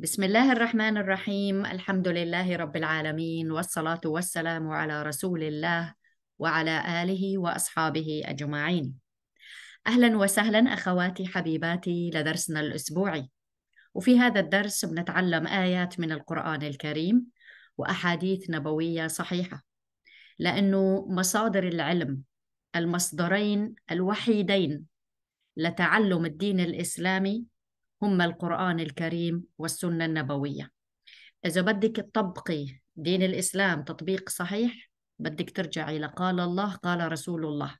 بسم الله الرحمن الرحيم الحمد لله رب العالمين والصلاة والسلام على رسول الله وعلى آله وأصحابه أجمعين أهلا وسهلا أخواتي حبيباتي لدرسنا الأسبوعي وفي هذا الدرس بنتعلم آيات من القرآن الكريم وأحاديث نبوية صحيحة لأنه مصادر العلم المصدرين الوحيدين لتعلم الدين الإسلامي هما القرآن الكريم والسنة النبوية إذا بدك تطبقي دين الإسلام تطبيق صحيح بدك ترجعي لقال الله قال رسول الله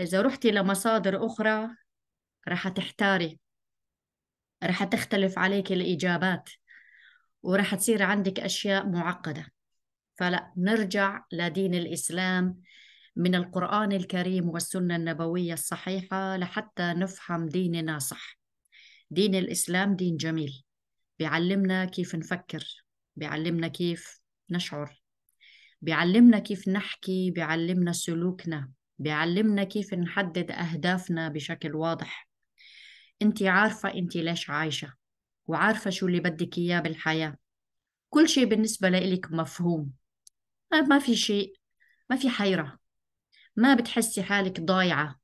إذا رحتي لمصادر أخرى رح تحتاري رح تختلف عليك الإجابات ورح تصير عندك أشياء معقدة فلا نرجع لدين الإسلام من القرآن الكريم والسنة النبوية الصحيحة لحتى نفهم ديننا صح دين الإسلام دين جميل بيعلمنا كيف نفكر بيعلمنا كيف نشعر بيعلمنا كيف نحكي بيعلمنا سلوكنا بيعلمنا كيف نحدد أهدافنا بشكل واضح أنت عارفة أنت ليش عايشة وعارفة شو اللي بدك إياه بالحياة كل شيء بالنسبة لإلك مفهوم ما في شيء ما في حيرة ما بتحسي حالك ضايعة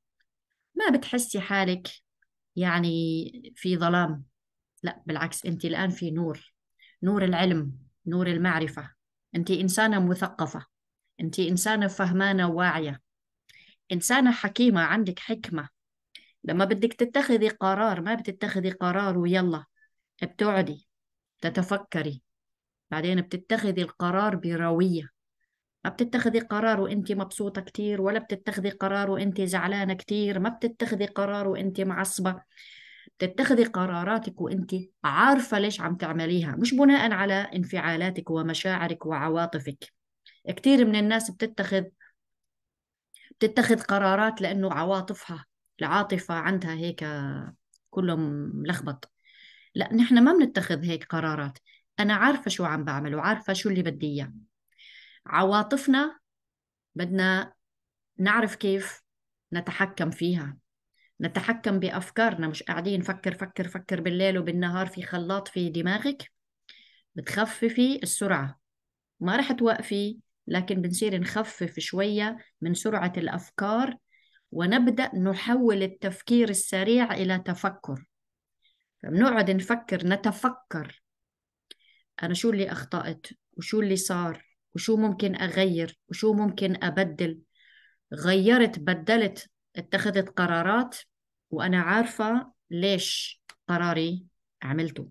ما بتحسي حالك يعني في ظلام لا بالعكس انت الان في نور نور العلم نور المعرفه انت انسانه مثقفه انت انسانه فهمانه واعيه انسانه حكيمه عندك حكمه لما بدك تتخذي قرار ما بتتخذي قرار ويلا بتقعدي تتفكري بعدين بتتخذي القرار برويه ما بتتخذي قرار وانت مبسوطة كتير ولا بتتخذي قرار وانت زعلانة كتير ما بتتخذي قرار وانت معصبة بتتخذي قراراتك وانت عارفة ليش عم تعمليها مش بناء على انفعالاتك ومشاعرك وعواطفك كتير من الناس بتتخذ بتتخذ قرارات لأنه عواطفها العاطفة عندها هيك كله ملخبط لا نحن ما بنتخذ هيك قرارات أنا عارفة شو عم بعمل وعارفة شو اللي بدي إياه عواطفنا بدنا نعرف كيف نتحكم فيها نتحكم بأفكارنا مش قاعدين فكر فكر فكر بالليل وبالنهار في خلاط في دماغك بتخففي السرعة ما رح توقفي لكن بنصير نخفف شوية من سرعة الأفكار ونبدأ نحول التفكير السريع إلى تفكر فبنقعد نفكر نتفكر أنا شو اللي أخطأت وشو اللي صار وشو ممكن أغير وشو ممكن أبدل غيرت بدلت اتخذت قرارات وأنا عارفة ليش قراري عملته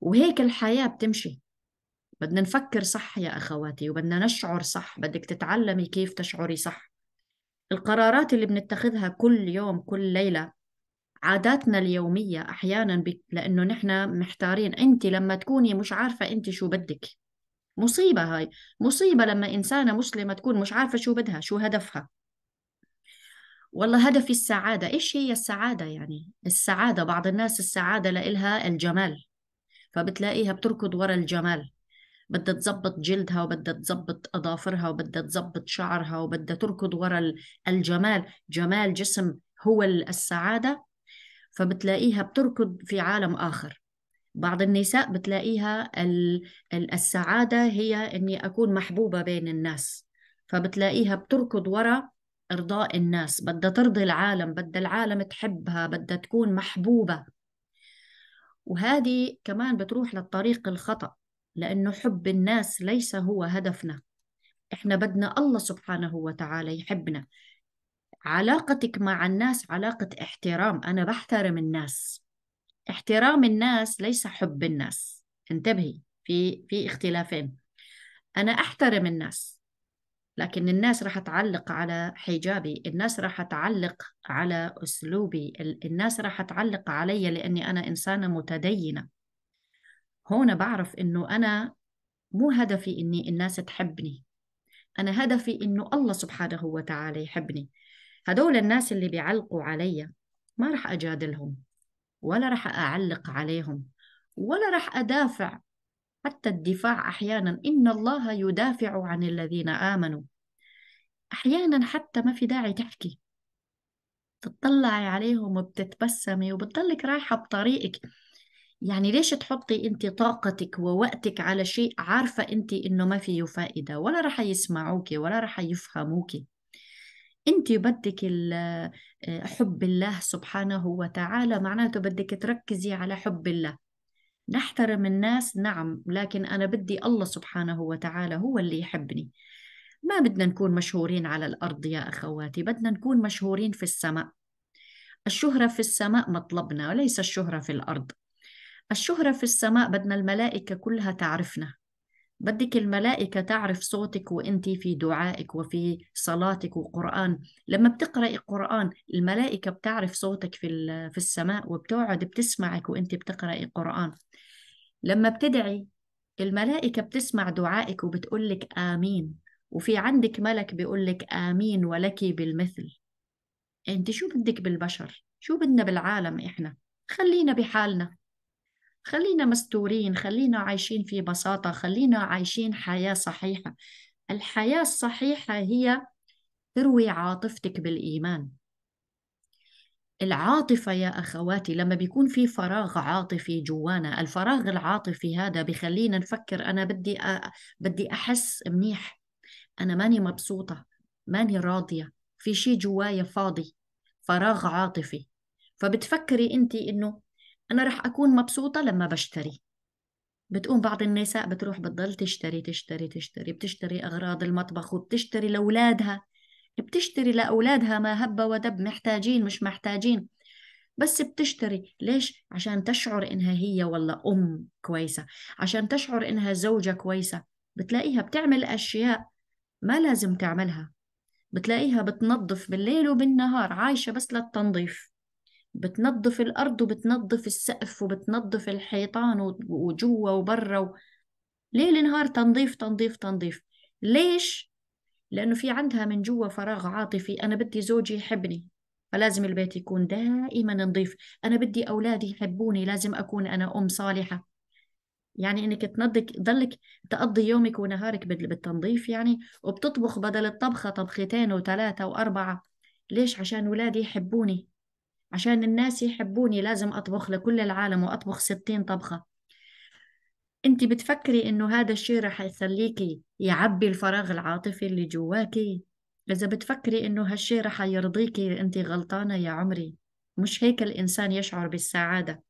وهيك الحياة بتمشي بدنا نفكر صح يا أخواتي وبدنا نشعر صح بدك تتعلمي كيف تشعري صح القرارات اللي بنتخذها كل يوم كل ليلة عاداتنا اليومية أحيانا ب... لأنه نحن محتارين أنت لما تكوني مش عارفة أنت شو بدك مصيبة هاي مصيبة لما إنسانة مسلمة تكون مش عارفة شو بدها شو هدفها والله هدفي السعادة إيش هي السعادة يعني السعادة بعض الناس السعادة لإلها الجمال فبتلاقيها بتركض ورا الجمال بدها تزبط جلدها وبدها تزبط أظافرها وبدها تزبط شعرها وبدها تركض ورا الجمال جمال جسم هو السعادة فبتلاقيها بتركض في عالم آخر بعض النساء بتلاقيها السعادة هي إني أكون محبوبة بين الناس فبتلاقيها بتركض وراء إرضاء الناس بدها ترضي العالم بدها العالم تحبها بدها تكون محبوبة وهذه كمان بتروح للطريق الخطأ لأنه حب الناس ليس هو هدفنا إحنا بدنا الله سبحانه وتعالى يحبنا علاقتك مع الناس علاقة احترام أنا بحترم الناس احترام الناس ليس حب الناس انتبهي في في اختلافين انا احترم الناس لكن الناس راح تعلق على حجابي الناس راح تعلق على اسلوبي الناس راح تعلق علي لاني انا انسانه متدينه هون بعرف انه انا مو هدفي اني الناس تحبني انا هدفي انه الله سبحانه وتعالى يحبني هدول الناس اللي بيعلقوا علي ما راح اجادلهم ولا رح أعلق عليهم ولا رح أدافع حتى الدفاع أحيانا إن الله يدافع عن الذين آمنوا أحيانا حتى ما في داعي تحكي تطلعي عليهم وبتتبسمي وبتضلك رايحة بطريقك يعني ليش تحطي انت طاقتك ووقتك على شيء عارفه انت انه ما فيه فائده ولا رح يسمعوك ولا رح يفهموك انت بدك آه، حب الله سبحانه وتعالى معناته بدك تركزي على حب الله نحترم الناس نعم لكن انا بدي الله سبحانه وتعالى هو اللي يحبني ما بدنا نكون مشهورين على الارض يا اخواتي بدنا نكون مشهورين في السماء الشهره في السماء مطلبنا وليس الشهره في الارض الشهره في السماء بدنا الملائكه كلها تعرفنا بدك الملائكة تعرف صوتك وأنت في دعائك وفي صلاتك وقرآن لما بتقرأي قرآن الملائكة بتعرف صوتك في, في السماء وبتقعد بتسمعك وأنت بتقرأي قرآن لما بتدعي الملائكة بتسمع دعائك وبتقولك آمين وفي عندك ملك بيقولك آمين ولك بالمثل أنت شو بدك بالبشر؟ شو بدنا بالعالم إحنا؟ خلينا بحالنا خلينا مستورين خلينا عايشين في بساطة خلينا عايشين حياة صحيحة الحياة الصحيحة هي تروي عاطفتك بالإيمان العاطفة يا أخواتي لما بيكون في فراغ عاطفي جوانا الفراغ العاطفي هذا بخلينا نفكر أنا بدي أ... بدي أحس منيح أنا ماني مبسوطة ماني راضية في شي جوايا فاضي فراغ عاطفي فبتفكري أنت إنه أنا رح أكون مبسوطة لما بشتري بتقوم بعض النساء بتروح بتضل تشتري تشتري تشتري بتشتري أغراض المطبخ وبتشتري لأولادها بتشتري لأولادها ما هب ودب محتاجين مش محتاجين بس بتشتري ليش؟ عشان تشعر إنها هي والله أم كويسة عشان تشعر إنها زوجة كويسة بتلاقيها بتعمل أشياء ما لازم تعملها بتلاقيها بتنظف بالليل وبالنهار عايشة بس للتنظيف بتنظف الأرض وبتنظف السقف وبتنظف الحيطان وجوا وبرا و... ليل نهار تنظيف تنظيف تنظيف ليش؟ لأنه في عندها من جوا فراغ عاطفي أنا بدي زوجي يحبني فلازم البيت يكون دائما نظيف أنا بدي أولادي يحبوني لازم أكون أنا أم صالحة يعني انك تنضك ضلك تقضي يومك ونهارك بالتنظيف يعني وبتطبخ بدل الطبخه طبختين وثلاثه واربعه ليش عشان ولادي يحبوني عشان الناس يحبوني لازم أطبخ لكل العالم وأطبخ ستين طبخة أنت بتفكري إنه هذا الشيء رح يخليكي يعبي الفراغ العاطفي اللي جواكي إذا بتفكري إنه هالشيء رح يرضيكي أنت غلطانة يا عمري مش هيك الإنسان يشعر بالسعادة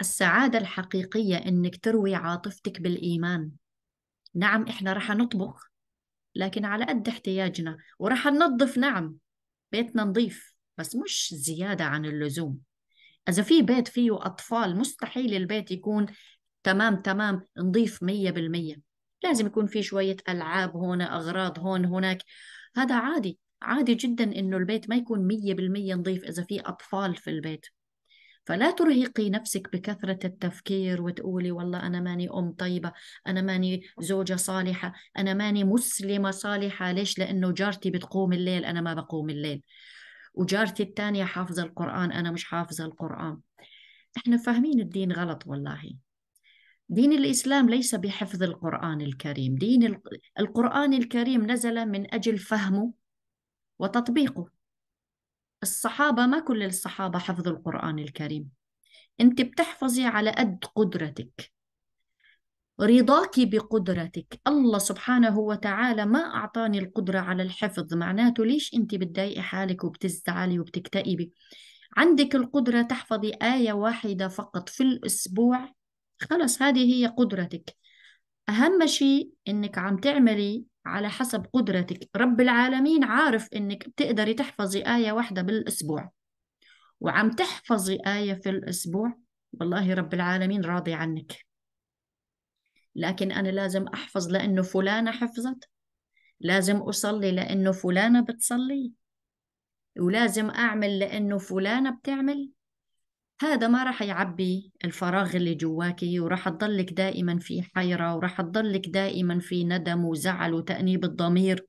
السعادة الحقيقية إنك تروي عاطفتك بالإيمان نعم إحنا رح نطبخ لكن على قد احتياجنا ورح ننظف نعم بيتنا نظيف بس مش زيادة عن اللزوم إذا في بيت فيه أطفال مستحيل البيت يكون تمام تمام نضيف مية بالمية لازم يكون في شوية ألعاب هون أغراض هون هناك هذا عادي عادي جدا إنه البيت ما يكون مية بالمية نضيف إذا في أطفال في البيت فلا ترهقي نفسك بكثرة التفكير وتقولي والله أنا ماني أم طيبة أنا ماني زوجة صالحة أنا ماني مسلمة صالحة ليش لأنه جارتي بتقوم الليل أنا ما بقوم الليل وجارتي الثانية حافظة القرآن أنا مش حافظة القرآن احنا فاهمين الدين غلط والله دين الإسلام ليس بحفظ القرآن الكريم دين القرآن الكريم نزل من أجل فهمه وتطبيقه الصحابة ما كل الصحابة حفظوا القرآن الكريم أنت بتحفظي على قد قدرتك رضاك بقدرتك الله سبحانه وتعالى ما أعطاني القدرة على الحفظ معناته ليش أنت بتضايقي حالك وبتزعلي وبتكتئبي عندك القدرة تحفظي آية واحدة فقط في الأسبوع خلص هذه هي قدرتك أهم شيء إنك عم تعملي على حسب قدرتك رب العالمين عارف إنك بتقدري تحفظي آية واحدة بالأسبوع وعم تحفظي آية في الأسبوع والله رب العالمين راضي عنك لكن أنا لازم أحفظ لأنه فلانة حفظت لازم أصلي لأنه فلانة بتصلي ولازم أعمل لأنه فلانة بتعمل هذا ما راح يعبي الفراغ اللي جواكي وراح تضلك دائما في حيرة وراح تضلك دائما في ندم وزعل وتأنيب الضمير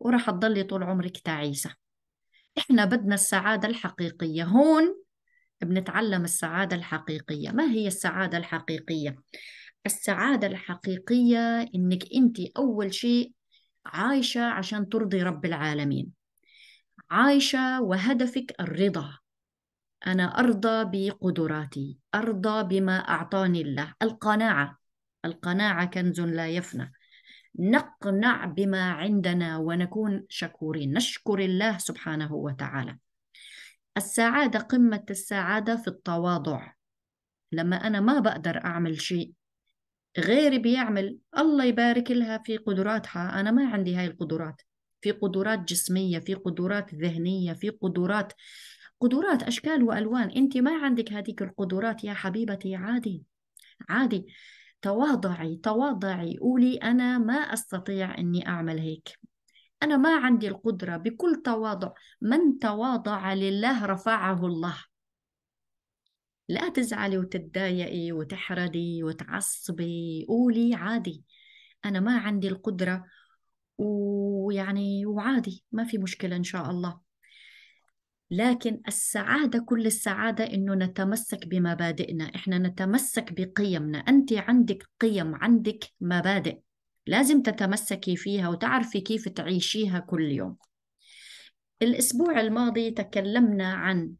وراح تضلي طول عمرك تعيسة إحنا بدنا السعادة الحقيقية هون بنتعلم السعادة الحقيقية ما هي السعادة الحقيقية السعادة الحقيقية إنك أنت أول شيء عايشة عشان ترضي رب العالمين عايشة وهدفك الرضا أنا أرضى بقدراتي أرضى بما أعطاني الله القناعة القناعة كنز لا يفنى نقنع بما عندنا ونكون شكورين نشكر الله سبحانه وتعالى السعادة قمة السعادة في التواضع لما أنا ما بقدر أعمل شيء غيري بيعمل الله يبارك لها في قدراتها أنا ما عندي هاي القدرات في قدرات جسمية في قدرات ذهنية في قدرات قدرات أشكال وألوان أنت ما عندك هذيك القدرات يا حبيبتي عادي عادي تواضعي تواضعي قولي أنا ما أستطيع أني أعمل هيك أنا ما عندي القدرة بكل تواضع من تواضع لله رفعه الله لا تزعلي وتتضايقي وتحرضي وتعصبي قولي عادي أنا ما عندي القدرة ويعني وعادي ما في مشكلة إن شاء الله لكن السعادة كل السعادة إنه نتمسك بمبادئنا إحنا نتمسك بقيمنا أنت عندك قيم عندك مبادئ لازم تتمسكي فيها وتعرفي كيف تعيشيها كل يوم الأسبوع الماضي تكلمنا عن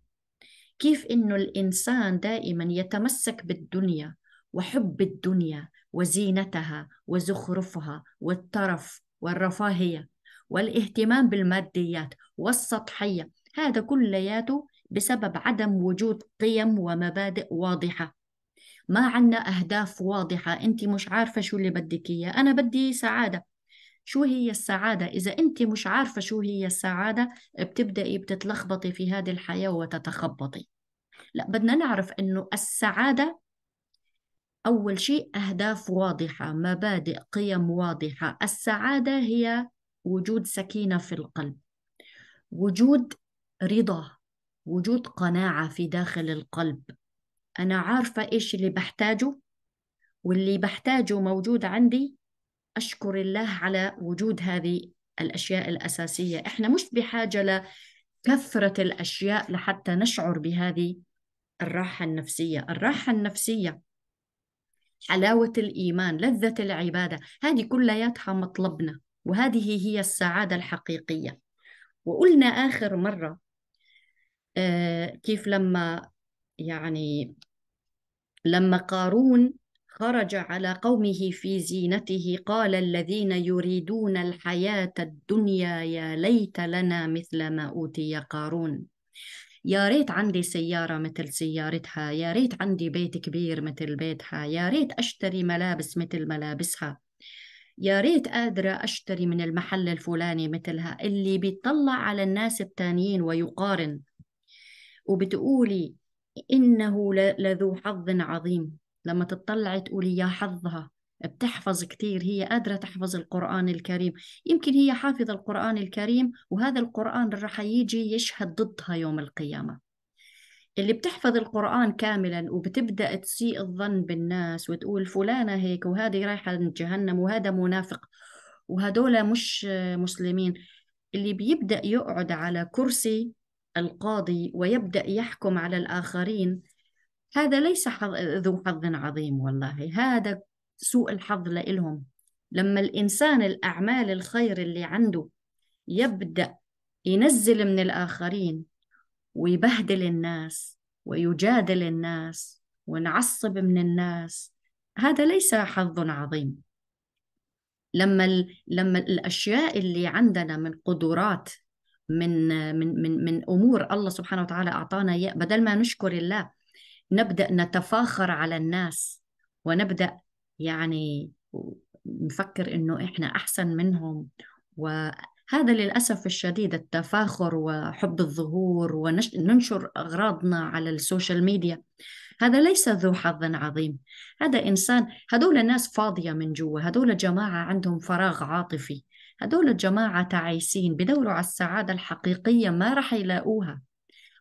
كيف انه الانسان دائما يتمسك بالدنيا وحب الدنيا وزينتها وزخرفها والترف والرفاهيه والاهتمام بالماديات والسطحيه هذا كلياته بسبب عدم وجود قيم ومبادئ واضحه ما عندنا اهداف واضحه انت مش عارفه شو اللي بدك اياه انا بدي سعاده شو هي السعادة إذا أنت مش عارفة شو هي السعادة بتبدأي بتتلخبطي في هذه الحياة وتتخبطي لا بدنا نعرف أنه السعادة أول شيء أهداف واضحة مبادئ قيم واضحة السعادة هي وجود سكينة في القلب وجود رضا وجود قناعة في داخل القلب أنا عارفة إيش اللي بحتاجه واللي بحتاجه موجود عندي أشكر الله على وجود هذه الأشياء الأساسية إحنا مش بحاجة لكثرة الأشياء لحتى نشعر بهذه الراحة النفسية الراحة النفسية حلاوة الإيمان لذة العبادة هذه كلياتها مطلبنا وهذه هي السعادة الحقيقية وقلنا آخر مرة آه، كيف لما يعني لما قارون خرج على قومه في زينته قال الذين يريدون الحياة الدنيا يا ليت لنا مثل ما أوتي قارون يا ريت عندي سيارة مثل سيارتها يا ريت عندي بيت كبير مثل بيتها يا ريت أشتري ملابس مثل ملابسها يا ريت قادرة أشتري من المحل الفلاني مثلها اللي بيطلع على الناس التانيين ويقارن وبتقولي إنه لذو حظ عظيم لما تطلعي تقولي يا حظها بتحفظ كثير هي قادرة تحفظ القرآن الكريم يمكن هي حافظة القرآن الكريم وهذا القرآن رح يجي يشهد ضدها يوم القيامة اللي بتحفظ القرآن كاملا وبتبدأ تسيء الظن بالناس وتقول فلانة هيك وهذه رايحة جهنم وهذا منافق وهدول مش مسلمين اللي بيبدأ يقعد على كرسي القاضي ويبدأ يحكم على الآخرين هذا ليس حظ... ذو حظ عظيم والله هذا سوء الحظ لإلهم لما الإنسان الأعمال الخير اللي عنده يبدأ ينزل من الآخرين ويبهدل الناس ويجادل الناس ونعصب من الناس هذا ليس حظ عظيم لما ال... لما الاشياء اللي عندنا من قدرات من من من من امور الله سبحانه وتعالى اعطانا اياه بدل ما نشكر الله نبدا نتفاخر على الناس ونبدا يعني نفكر انه احنا احسن منهم وهذا للاسف الشديد التفاخر وحب الظهور وننشر اغراضنا على السوشيال ميديا هذا ليس ذو حظ عظيم هذا انسان هذول ناس فاضيه من جوا هذول جماعه عندهم فراغ عاطفي هذول جماعه تعيسين بدوروا على السعاده الحقيقيه ما راح يلاقوها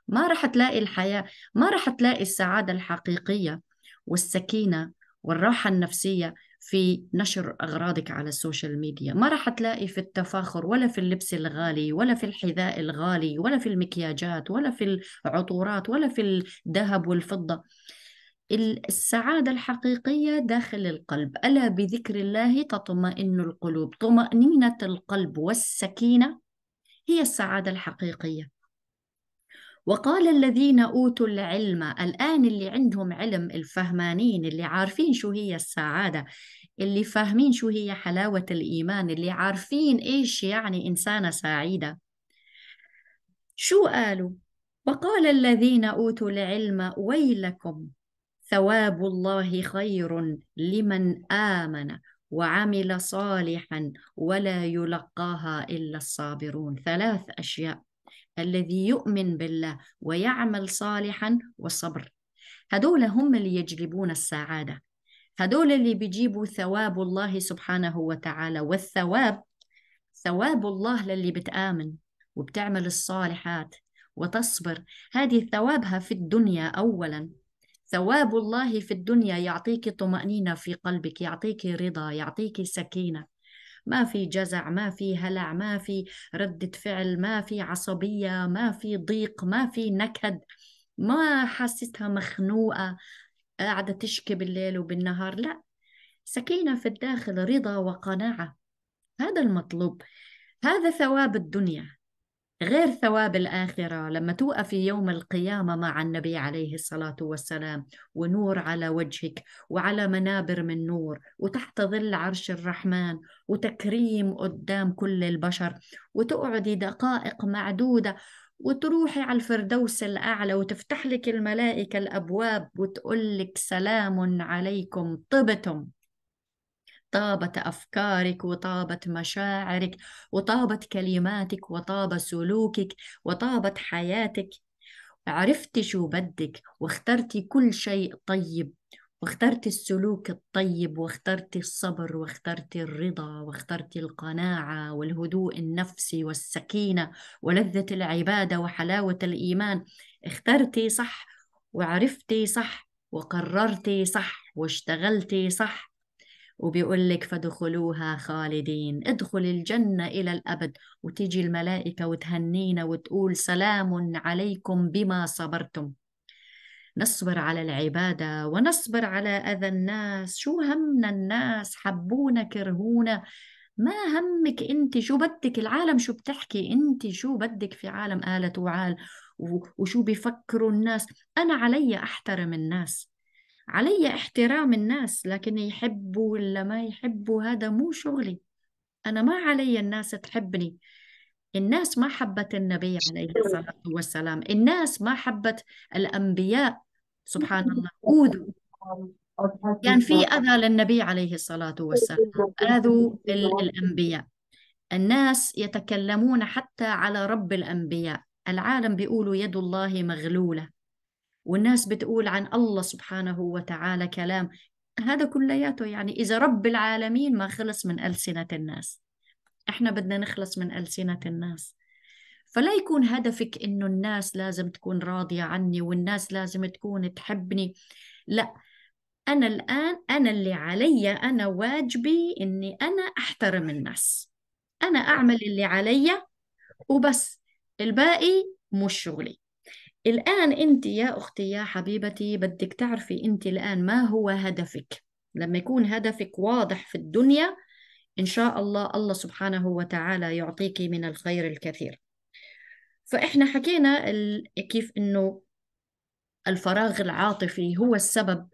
ما راح تلاقي الحياة ما راح تلاقي السعادة الحقيقية والسكينة والراحة النفسية في نشر أغراضك على السوشيال ميديا ما راح تلاقي في التفاخر ولا في اللبس الغالي ولا في الحذاء الغالي ولا في المكياجات ولا في العطورات ولا في الذهب والفضة السعادة الحقيقية داخل القلب ألا بذكر الله تطمئن القلوب طمأنينة القلب والسكينة هي السعادة الحقيقية وقال الذين أوتوا العلم الآن اللي عندهم علم الفهمانين اللي عارفين شو هي السعادة اللي فاهمين شو هي حلاوة الإيمان اللي عارفين إيش يعني إنسانة سعيدة شو قالوا؟ وقال الذين أوتوا العلم ويلكم ثواب الله خير لمن آمن وعمل صالحا ولا يلقاها إلا الصابرون ثلاث أشياء الذي يؤمن بالله ويعمل صالحا وصبر هذول هم اللي يجلبون السعادة هذول اللي بيجيبوا ثواب الله سبحانه وتعالى والثواب ثواب الله للي بتآمن وبتعمل الصالحات وتصبر هذه ثوابها في الدنيا أولا ثواب الله في الدنيا يعطيك طمأنينة في قلبك يعطيك رضا يعطيك سكينة ما في جزع ما في هلع ما في ردة فعل ما في عصبية ما في ضيق ما في نكد ما حاسستها مخنوقة قاعدة تشكي بالليل وبالنهار لا سكينة في الداخل رضا وقناعة هذا المطلوب هذا ثواب الدنيا غير ثواب الآخرة لما توقفي يوم القيامة مع النبي عليه الصلاة والسلام ونور على وجهك وعلى منابر من نور وتحت ظل عرش الرحمن وتكريم قدام كل البشر وتقعدي دقائق معدودة وتروحي على الفردوس الأعلى وتفتح لك الملائكة الأبواب وتقول لك سلام عليكم طبتم طابت افكارك وطابت مشاعرك وطابت كلماتك وطاب سلوكك وطابت حياتك عرفتي شو بدك واخترتي كل شيء طيب واخترتي السلوك الطيب واخترتي الصبر واخترتي الرضا واخترتي القناعة والهدوء النفسي والسكينة ولذة العبادة وحلاوة الإيمان اخترتي صح وعرفتي صح وقررتي صح واشتغلتي صح وبيقول لك فادخلوها خالدين ادخل الجنة إلى الأبد وتيجي الملائكة وتهنينا وتقول سلام عليكم بما صبرتم نصبر على العبادة ونصبر على أذى الناس شو همنا الناس حبونا كرهونا ما همك انت شو بدك العالم شو بتحكي انت شو بدك في عالم آلة وعال وشو بيفكروا الناس أنا علي أحترم الناس علي احترام الناس لكن يحبوا ولا ما يحبوا هذا مو شغلي أنا ما علي الناس تحبني الناس ما حبت النبي عليه الصلاة والسلام الناس ما حبت الأنبياء سبحان الله أوذوا كان في أذى للنبي عليه الصلاة والسلام أذوا الأنبياء الناس يتكلمون حتى على رب الأنبياء العالم بيقولوا يد الله مغلولة والناس بتقول عن الله سبحانه وتعالى كلام هذا كلياته يعني إذا رب العالمين ما خلص من ألسنة الناس إحنا بدنا نخلص من ألسنة الناس فلا يكون هدفك إنه الناس لازم تكون راضية عني والناس لازم تكون تحبني لا أنا الآن أنا اللي علي أنا واجبي إني أنا أحترم الناس أنا أعمل اللي علي وبس الباقي مش شغلي الآن أنت يا أختي يا حبيبتي بدك تعرفي أنت الآن ما هو هدفك لما يكون هدفك واضح في الدنيا إن شاء الله الله سبحانه وتعالى يعطيك من الخير الكثير فإحنا حكينا كيف أنه الفراغ العاطفي هو السبب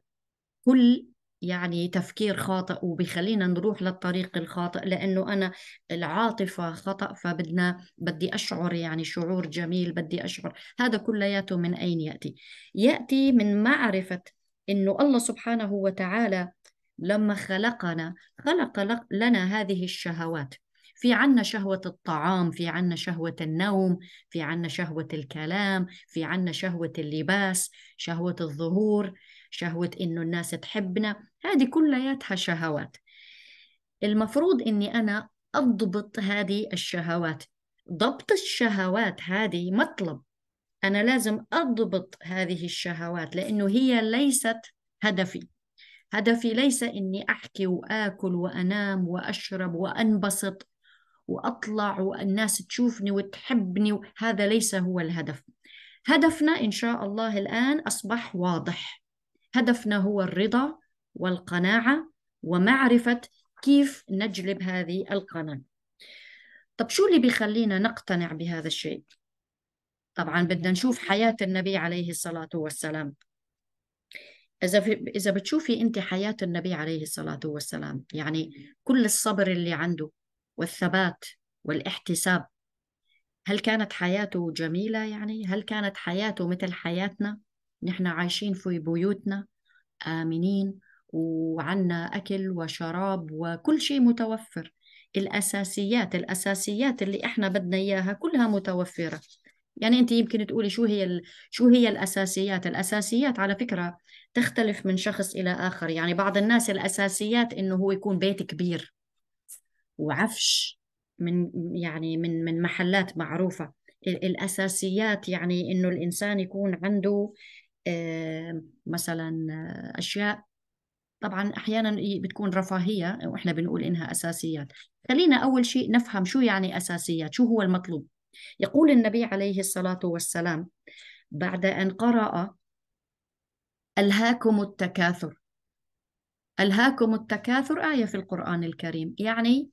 كل يعني تفكير خاطئ وبيخلينا نروح للطريق الخاطئ لانه انا العاطفه خطا فبدنا بدي اشعر يعني شعور جميل بدي اشعر هذا كلياته من اين ياتي ياتي من معرفه انه الله سبحانه وتعالى لما خلقنا خلق لنا هذه الشهوات في عنا شهوة الطعام في عنا شهوة النوم في عنا شهوة الكلام في عنا شهوة اللباس شهوة الظهور شهوة إنه الناس تحبنا هذه كلياتها شهوات المفروض إني أنا أضبط هذه الشهوات ضبط الشهوات هذه مطلب أنا لازم أضبط هذه الشهوات لأنه هي ليست هدفي هدفي ليس إني أحكي وآكل وأنام وأشرب وأنبسط وأطلع والناس تشوفني وتحبني هذا ليس هو الهدف هدفنا إن شاء الله الآن أصبح واضح هدفنا هو الرضا والقناعه ومعرفه كيف نجلب هذه القناعه طب شو اللي بيخلينا نقتنع بهذا الشيء طبعا بدنا نشوف حياه النبي عليه الصلاه والسلام إذا في إذا بتشوفي أنت حياة النبي عليه الصلاة والسلام يعني كل الصبر اللي عنده والثبات والاحتساب هل كانت حياته جميلة يعني؟ هل كانت حياته مثل حياتنا؟ نحن عايشين في بيوتنا آمنين وعنا أكل وشراب وكل شيء متوفر الأساسيات الأساسيات اللي إحنا بدنا إياها كلها متوفرة يعني أنت يمكن تقولي شو هي شو هي الأساسيات الأساسيات على فكرة تختلف من شخص إلى آخر يعني بعض الناس الأساسيات إنه هو يكون بيت كبير وعفش من يعني من من محلات معروفة الأساسيات يعني إنه الإنسان يكون عنده آه، مثلا آه، اشياء طبعا احيانا بتكون رفاهيه واحنا بنقول انها اساسيات خلينا اول شيء نفهم شو يعني اساسيات شو هو المطلوب يقول النبي عليه الصلاه والسلام بعد ان قرأ ألهاكم التكاثر ألهاكم التكاثر آية في القرآن الكريم يعني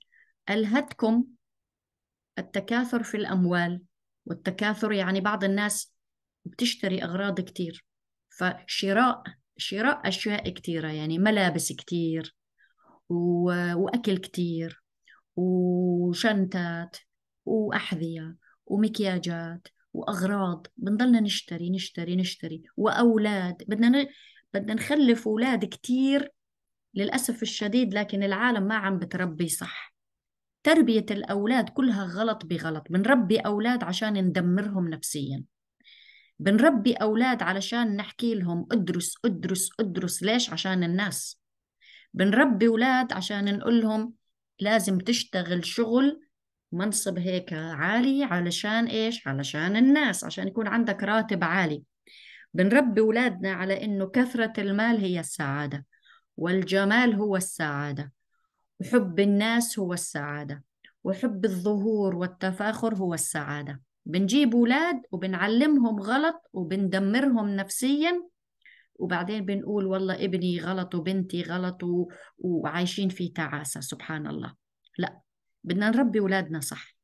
ألهتكم التكاثر في الأموال والتكاثر يعني بعض الناس بتشتري أغراض كتير فشراء شراء أشياء كثيرة يعني ملابس كثير و... وأكل كثير وشنتات وأحذية ومكياجات وأغراض بنضلنا نشتري نشتري نشتري وأولاد بدنا ن... بدنا نخلف أولاد كثير للأسف الشديد لكن العالم ما عم بتربي صح تربية الأولاد كلها غلط بغلط بنربي أولاد عشان ندمرهم نفسياً بنربي أولاد علشان نحكي لهم ادرس ادرس ادرس ليش عشان الناس بنربي أولاد عشان نقول لهم لازم تشتغل شغل منصب هيك عالي علشان إيش علشان الناس عشان يكون عندك راتب عالي بنربي أولادنا على إنه كثرة المال هي السعادة والجمال هو السعادة وحب الناس هو السعادة وحب الظهور والتفاخر هو السعادة بنجيب اولاد وبنعلمهم غلط وبندمرهم نفسيا وبعدين بنقول والله ابني غلط وبنتي غلط و... وعايشين في تعاسة سبحان الله لا بدنا نربي اولادنا صح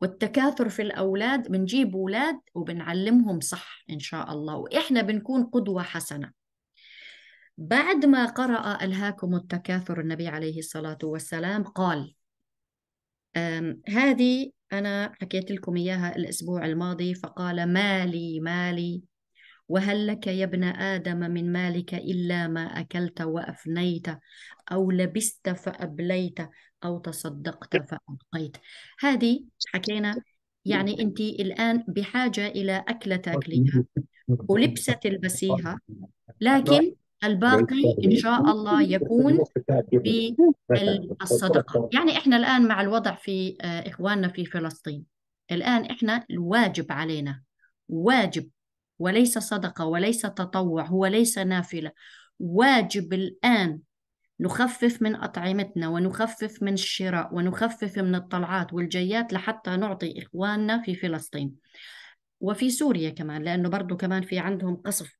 والتكاثر في الأولاد بنجيب اولاد وبنعلمهم صح إن شاء الله وإحنا بنكون قدوة حسنة بعد ما قرأ ألهاكم التكاثر النبي عليه الصلاة والسلام قال هذه أنا حكيت لكم إياها الأسبوع الماضي فقال مالي مالي وهل لك يا ابن آدم من مالك إلا ما أكلت وأفنيت أو لبست فأبليت أو تصدقت فأبقيت هذه حكينا يعني أنت الآن بحاجة إلى أكلة تاكليها ولبسة تلبسيها لكن الباقي إن شاء الله يكون الصدقه يعني إحنا الآن مع الوضع في آه، إخواننا في فلسطين الآن إحنا الواجب علينا واجب وليس صدقة وليس تطوع هو ليس نافلة واجب الآن نخفف من أطعمتنا ونخفف من الشراء ونخفف من الطلعات والجيات لحتى نعطي إخواننا في فلسطين وفي سوريا كمان لأنه برضه كمان في عندهم قصف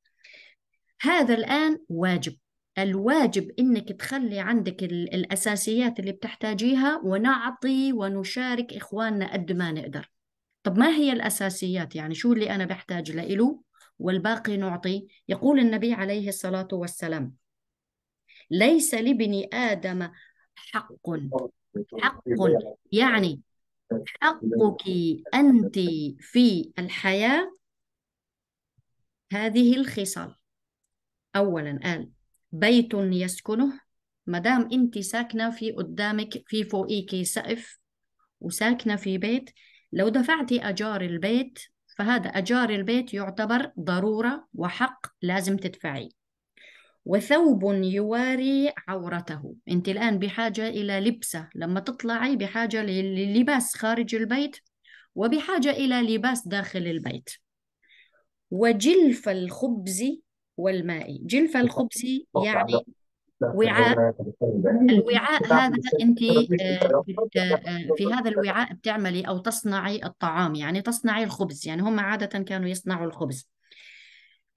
هذا الآن واجب الواجب انك تخلي عندك الاساسيات اللي بتحتاجيها ونعطي ونشارك اخواننا قد ما نقدر طب ما هي الاساسيات يعني شو اللي انا بحتاج لإله والباقي نعطي يقول النبي عليه الصلاه والسلام ليس لابن ادم حق حق يعني حقك انت في الحياه هذه الخصال اولا قال بيت يسكنه ما دام انت ساكنه في قدامك في فوقيكي سقف وساكنه في بيت لو دفعتي اجار البيت فهذا اجار البيت يعتبر ضروره وحق لازم تدفعيه وثوب يواري عورته انت الان بحاجه الى لبسه لما تطلعي بحاجه للباس خارج البيت وبحاجه الى لباس داخل البيت وجلف الخبز والماء جلف الخبز يعني وعاء الوعاء هذا انت آه، آه، في هذا الوعاء بتعملي او تصنعي الطعام يعني تصنعي الخبز يعني هم عاده كانوا يصنعوا الخبز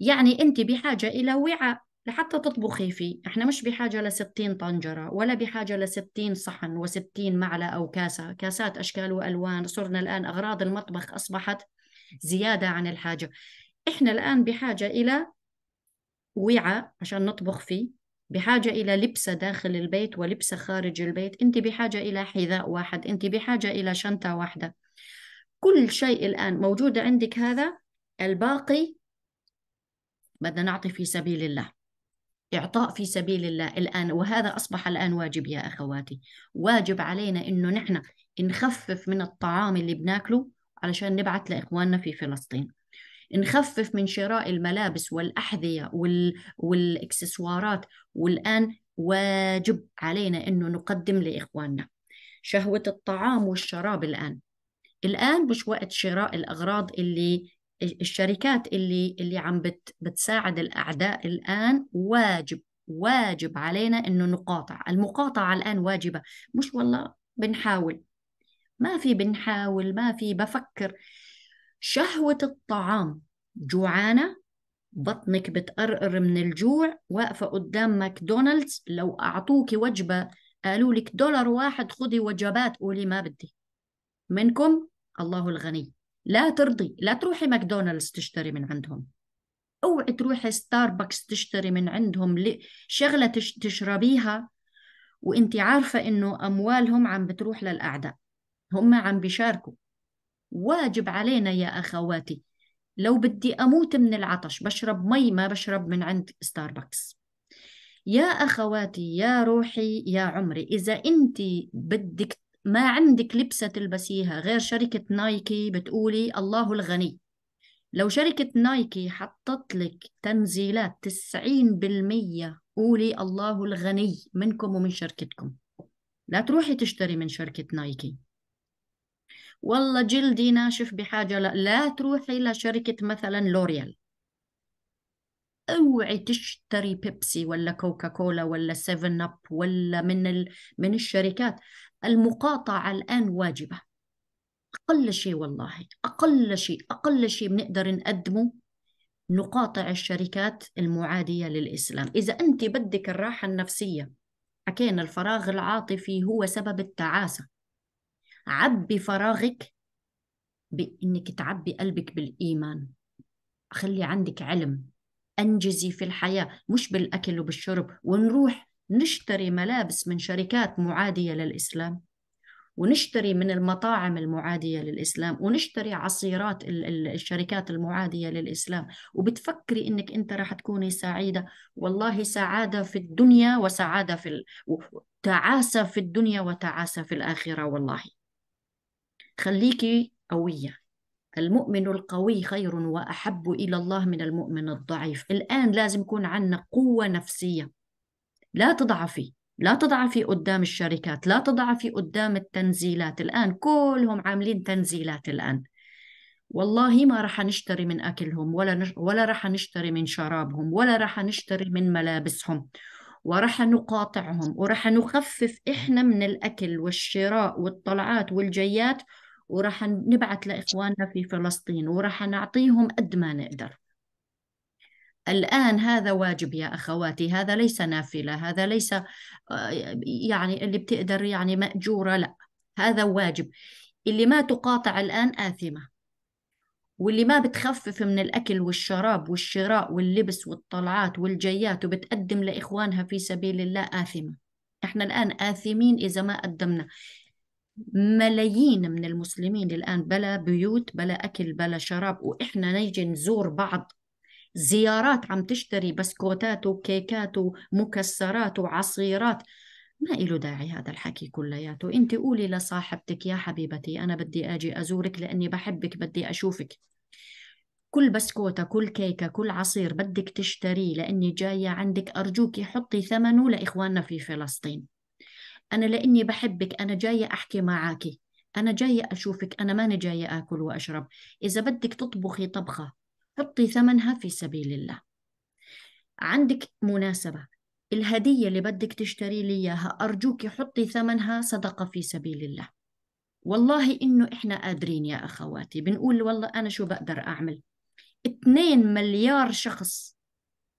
يعني انت بحاجه الى وعاء لحتى تطبخي فيه احنا مش بحاجه ل 60 طنجره ولا بحاجه ل 60 صحن و60 معلقه او كاسه كاسات اشكال والوان صرنا الان اغراض المطبخ اصبحت زياده عن الحاجه احنا الان بحاجه الى وعاء عشان نطبخ فيه بحاجة إلى لبسة داخل البيت ولبسة خارج البيت أنت بحاجة إلى حذاء واحد أنت بحاجة إلى شنطة واحدة كل شيء الآن موجود عندك هذا الباقي بدنا نعطي في سبيل الله إعطاء في سبيل الله الآن وهذا أصبح الآن واجب يا أخواتي واجب علينا إنه نحن نخفف من الطعام اللي بناكله علشان نبعث لإخواننا في فلسطين نخفف من شراء الملابس والأحذية وال... والإكسسوارات والآن واجب علينا أنه نقدم لإخواننا شهوة الطعام والشراب الآن الآن مش وقت شراء الأغراض اللي الشركات اللي اللي عم بت... بتساعد الأعداء الآن واجب واجب علينا انه نقاطع المقاطعه الان واجبه مش والله بنحاول ما في بنحاول ما في بفكر شهوة الطعام جوعانة بطنك بتقرقر من الجوع واقفة قدام ماكدونالدز لو أعطوكي وجبة قالوا لك دولار واحد خذي وجبات قولي ما بدي منكم الله الغني لا ترضي لا تروحي ماكدونالدز تشتري من عندهم اوعي تروحي ستاربكس تشتري من عندهم شغلة تشربيها وانت عارفة انه اموالهم عم بتروح للاعداء هم عم بيشاركوا واجب علينا يا أخواتي لو بدي أموت من العطش بشرب مي ما بشرب من عند ستاربكس يا أخواتي يا روحي يا عمري إذا أنت بدك ما عندك لبسة تلبسيها غير شركة نايكي بتقولي الله الغني لو شركة نايكي حطت لك تنزيلات 90% قولي الله الغني منكم ومن شركتكم لا تروحي تشتري من شركة نايكي والله جلدي ناشف بحاجة لا, لا تروحي لشركة مثلا لوريال اوعي تشتري بيبسي ولا كوكا كولا ولا سيفن اب ولا من ال... من الشركات المقاطعة الآن واجبة أقل شيء والله أقل شيء أقل شيء بنقدر نقدمه نقاطع الشركات المعادية للإسلام إذا أنت بدك الراحة النفسية حكينا الفراغ العاطفي هو سبب التعاسة عبي فراغك بانك تعبي قلبك بالايمان خلي عندك علم انجزي في الحياه مش بالاكل وبالشرب ونروح نشتري ملابس من شركات معاديه للاسلام ونشتري من المطاعم المعاديه للاسلام ونشتري عصيرات الشركات المعاديه للاسلام وبتفكري انك انت راح تكوني سعيده والله سعاده في الدنيا وسعاده في ال... تعاسه في الدنيا وتعاسه في الاخره والله خليكي قوية المؤمن القوي خير وأحب إلى الله من المؤمن الضعيف الآن لازم يكون عندنا قوة نفسية لا تضعفي لا تضعفي قدام الشركات لا تضعفي قدام التنزيلات الآن كلهم عاملين تنزيلات الآن والله ما رح نشتري من أكلهم ولا, نش... ولا رح نشتري من شرابهم ولا رح نشتري من ملابسهم ورح نقاطعهم ورح نخفف إحنا من الأكل والشراء والطلعات والجيات وراح نبعث لاخواننا في فلسطين وراح نعطيهم قد ما نقدر الآن هذا واجب يا أخواتي هذا ليس نافلة هذا ليس آه، يعني اللي بتقدر يعني مأجورة لا هذا واجب اللي ما تقاطع الآن آثمة واللي ما بتخفف من الأكل والشراب والشراء واللبس والطلعات والجيات وبتقدم لإخوانها في سبيل الله آثمة احنا الآن آثمين إذا ما قدمنا ملايين من المسلمين الآن بلا بيوت بلا أكل بلا شراب وإحنا نيجي نزور بعض زيارات عم تشتري بسكوتات وكيكات ومكسرات وعصيرات ما إله داعي هذا الحكي كلياته انت قولي لصاحبتك يا حبيبتي أنا بدي أجي أزورك لأني بحبك بدي أشوفك كل بسكوتة كل كيكة كل عصير بدك تشتريه لأني جاية عندك أرجوكي حطي ثمنه لإخواننا في فلسطين أنا لأني بحبك أنا جاية أحكي معاكي أنا جاية أشوفك أنا ماني جاية آكل وأشرب إذا بدك تطبخي طبخة حطي ثمنها في سبيل الله عندك مناسبة الهدية اللي بدك تشتري لي إياها أرجوك حطي ثمنها صدقة في سبيل الله والله إنه إحنا قادرين يا أخواتي بنقول والله أنا شو بقدر أعمل 2 مليار شخص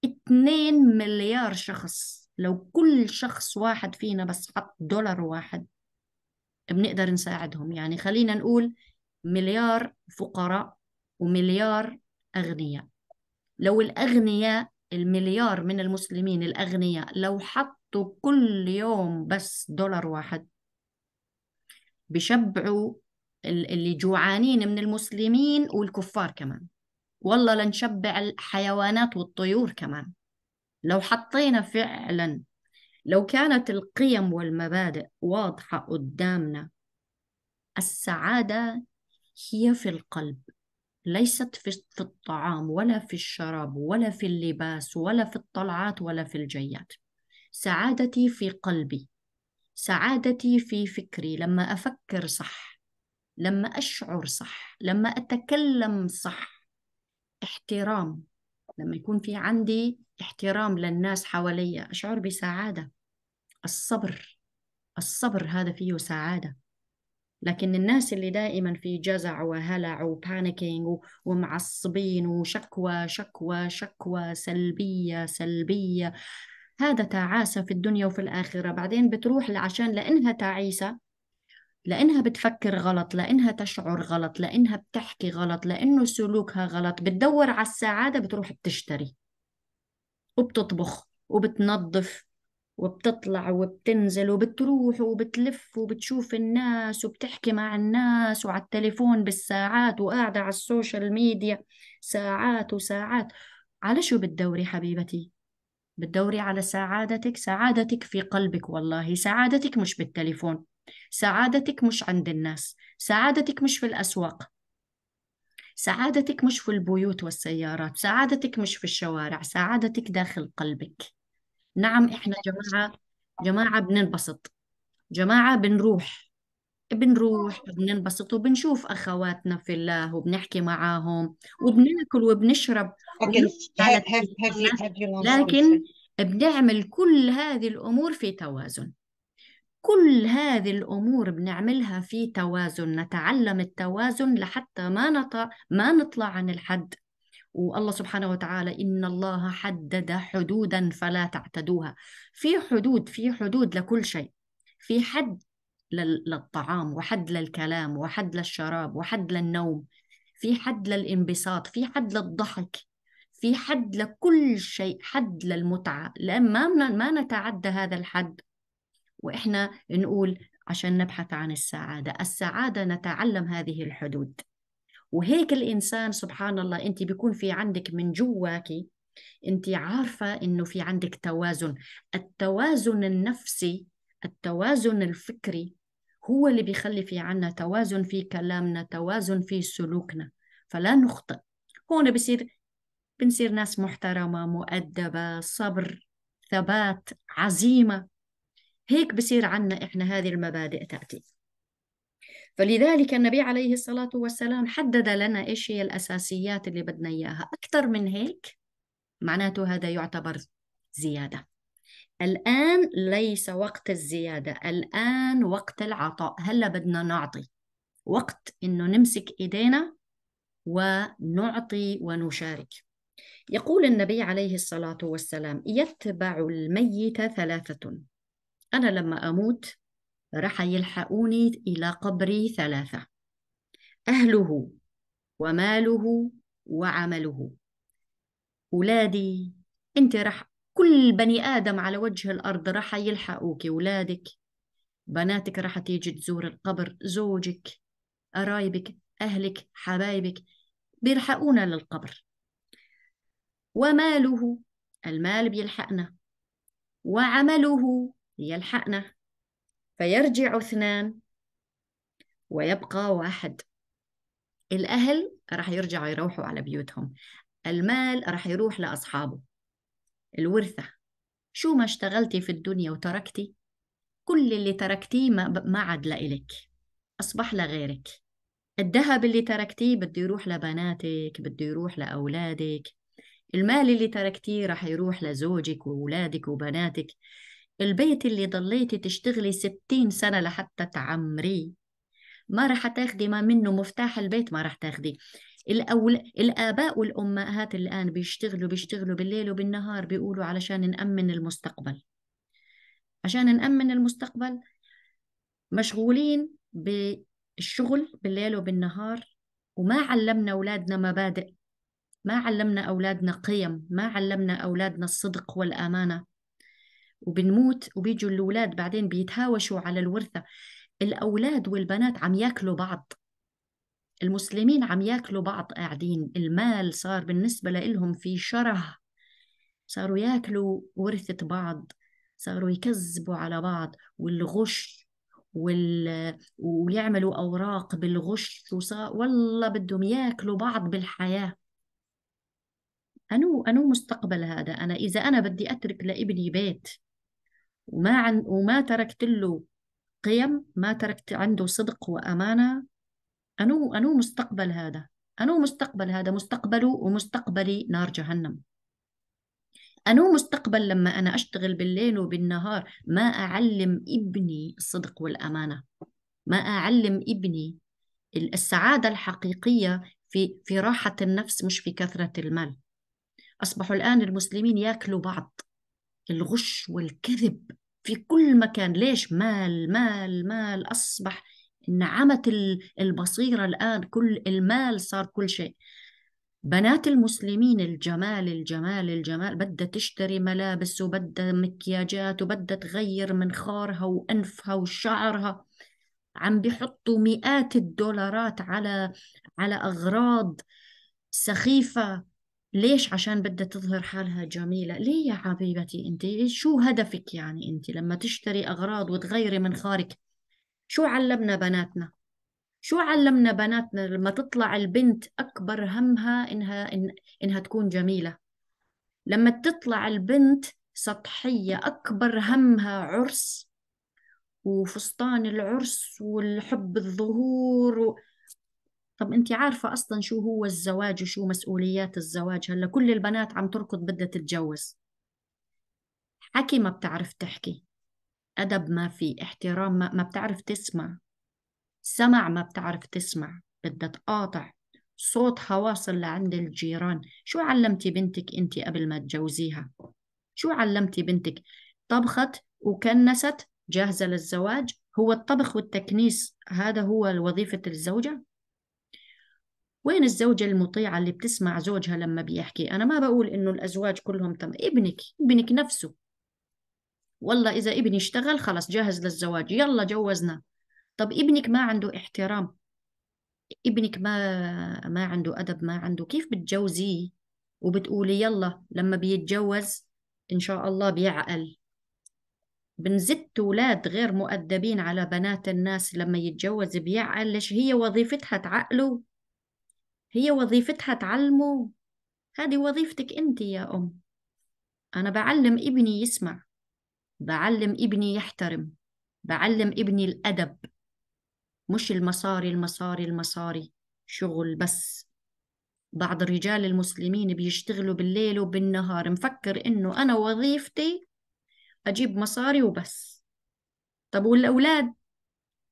2 مليار شخص لو كل شخص واحد فينا بس حط دولار واحد بنقدر نساعدهم يعني خلينا نقول مليار فقراء ومليار أغنياء لو الأغنياء المليار من المسلمين الأغنياء لو حطوا كل يوم بس دولار واحد بشبعوا اللي جوعانين من المسلمين والكفار كمان والله لنشبع الحيوانات والطيور كمان لو حطينا فعلا لو كانت القيم والمبادئ واضحة قدامنا السعادة هي في القلب ليست في الطعام ولا في الشراب ولا في اللباس ولا في الطلعات ولا في الجيات سعادتي في قلبي سعادتي في فكري لما افكر صح لما اشعر صح لما اتكلم صح احترام لما يكون في عندي احترام للناس حواليا أشعر بسعادة الصبر الصبر هذا فيه سعادة لكن الناس اللي دائما في جزع وهلع وبانيكينج ومعصبين وشكوى شكوى شكوى سلبية سلبية هذا تعاسة في الدنيا وفي الآخرة بعدين بتروح عشان لأنها تعيسة لأنها بتفكر غلط لأنها تشعر غلط لأنها بتحكي غلط لأنه سلوكها غلط بتدور على السعادة بتروح بتشتري وبتطبخ وبتنظف وبتطلع وبتنزل وبتروح وبتلف وبتشوف الناس وبتحكي مع الناس وعلى التليفون بالساعات وقاعدة على السوشيال ميديا ساعات وساعات على شو بتدوري حبيبتي؟ بتدوري على سعادتك سعادتك في قلبك والله سعادتك مش بالتليفون سعادتك مش عند الناس سعادتك مش في الأسواق سعادتك مش في البيوت والسيارات سعادتك مش في الشوارع سعادتك داخل قلبك نعم احنا جماعة جماعة بننبسط جماعة بنروح بنروح بننبسط وبنشوف أخواتنا في الله وبنحكي معاهم وبناكل وبنشرب لكن بنعمل كل هذه الأمور في توازن كل هذه الأمور بنعملها في توازن نتعلم التوازن لحتى ما نط... ما نطلع عن الحد والله سبحانه وتعالى إن الله حدد حدودا فلا تعتدوها في حدود في حدود لكل شيء في حد للطعام وحد للكلام وحد للشراب وحد للنوم في حد للانبساط في حد للضحك في حد لكل شيء حد للمتعة لأن ما ما نتعدى هذا الحد واحنا نقول عشان نبحث عن السعاده السعاده نتعلم هذه الحدود وهيك الانسان سبحان الله انت بيكون في عندك من جواكي انت عارفه انه في عندك توازن التوازن النفسي التوازن الفكري هو اللي بيخلي في عنا توازن في كلامنا توازن في سلوكنا فلا نخطئ هون بصير بنصير ناس محترمة مؤدبة صبر ثبات عزيمة هيك بصير عنا إحنا هذه المبادئ تأتي فلذلك النبي عليه الصلاة والسلام حدد لنا إيش هي الأساسيات اللي بدنا إياها أكثر من هيك معناته هذا يعتبر زيادة الآن ليس وقت الزيادة الآن وقت العطاء هلا بدنا نعطي وقت إنه نمسك إيدينا ونعطي ونشارك يقول النبي عليه الصلاة والسلام يتبع الميت ثلاثة أنا لما أموت رح يلحقوني إلى قبري ثلاثة أهله وماله وعمله ولادي أنت رح كل بني آدم على وجه الأرض رح يلحقوك ولادك بناتك رح تيجي تزور القبر زوجك قرايبك أهلك حبايبك بيلحقونا للقبر وماله المال بيلحقنا وعمله ليلحقنا فيرجع اثنان ويبقى واحد الأهل راح يرجعوا يروحوا على بيوتهم المال راح يروح لأصحابه الورثة شو ما اشتغلتي في الدنيا وتركتي كل اللي تركتيه ما عاد لإلك أصبح لغيرك الذهب اللي تركتيه بده يروح لبناتك بده يروح لأولادك المال اللي تركتيه راح يروح لزوجك وأولادك وبناتك البيت اللي ضليتي تشتغلي ستين سنة لحتى تعمريه ما راح تاخدي ما منه مفتاح البيت ما راح تاخدي الأول الآباء والأمهات الآن بيشتغلوا بيشتغلوا بالليل وبالنهار بيقولوا علشان نأمن المستقبل عشان نأمن المستقبل مشغولين بالشغل بالليل وبالنهار وما علمنا أولادنا مبادئ ما علمنا أولادنا قيم ما علمنا أولادنا الصدق والأمانة وبنموت وبيجوا الأولاد بعدين بيتهاوشوا على الورثة الأولاد والبنات عم ياكلوا بعض المسلمين عم ياكلوا بعض قاعدين المال صار بالنسبة لإلهم في شره صاروا ياكلوا ورثة بعض صاروا يكذبوا على بعض والغش وال... ويعملوا أوراق بالغش وصار والله بدهم ياكلوا بعض بالحياة أنو أنو مستقبل هذا أنا إذا أنا بدي أترك لابني بيت وما عن وما تركت له قيم ما تركت عنده صدق وأمانة أنو أنو مستقبل هذا أنو مستقبل هذا مستقبله ومستقبلي نار جهنم أنو مستقبل لما أنا أشتغل بالليل وبالنهار ما أعلم ابني الصدق والأمانة ما أعلم ابني السعادة الحقيقية في في راحة النفس مش في كثرة المال أصبحوا الآن المسلمين ياكلوا بعض الغش والكذب في كل مكان ليش مال مال مال أصبح انعمت البصيرة الآن كل المال صار كل شيء بنات المسلمين الجمال الجمال الجمال بدها تشتري ملابس وبدها مكياجات وبدها تغير من خارها وأنفها وشعرها عم بيحطوا مئات الدولارات على على أغراض سخيفة ليش عشان بدها تظهر حالها جميلة ليه يا حبيبتي انت شو هدفك يعني انت لما تشتري اغراض وتغيري منخارك شو علمنا بناتنا شو علمنا بناتنا لما تطلع البنت اكبر همها انها إن انها تكون جميلة لما تطلع البنت سطحية اكبر همها عرس وفستان العرس والحب الظهور و... طب انت عارفة اصلا شو هو الزواج وشو مسؤوليات الزواج هلا كل البنات عم تركض بدها تتجوز حكي ما بتعرف تحكي أدب ما في احترام ما, ما بتعرف تسمع سمع ما بتعرف تسمع بدها تقاطع صوت واصل لعند الجيران شو علمتي بنتك انت قبل ما تجوزيها شو علمتي بنتك طبخت وكنست جاهزة للزواج هو الطبخ والتكنيس هذا هو وظيفة الزوجة وين الزوجة المطيعة اللي بتسمع زوجها لما بيحكي أنا ما بقول إنه الأزواج كلهم تم ابنك ابنك نفسه والله إذا ابني اشتغل خلص جاهز للزواج يلا جوزنا طب ابنك ما عنده احترام ابنك ما ما عنده أدب ما عنده كيف بتجوزيه وبتقولي يلا لما بيتجوز إن شاء الله بيعقل بنزت أولاد غير مؤدبين على بنات الناس لما يتجوز بيعقل ليش هي وظيفتها تعقله هي وظيفتها تعلمه هذه وظيفتك أنت يا أم أنا بعلم ابني يسمع بعلم ابني يحترم بعلم ابني الأدب مش المصاري المصاري المصاري شغل بس بعض الرجال المسلمين بيشتغلوا بالليل وبالنهار مفكر إنه أنا وظيفتي أجيب مصاري وبس طب والأولاد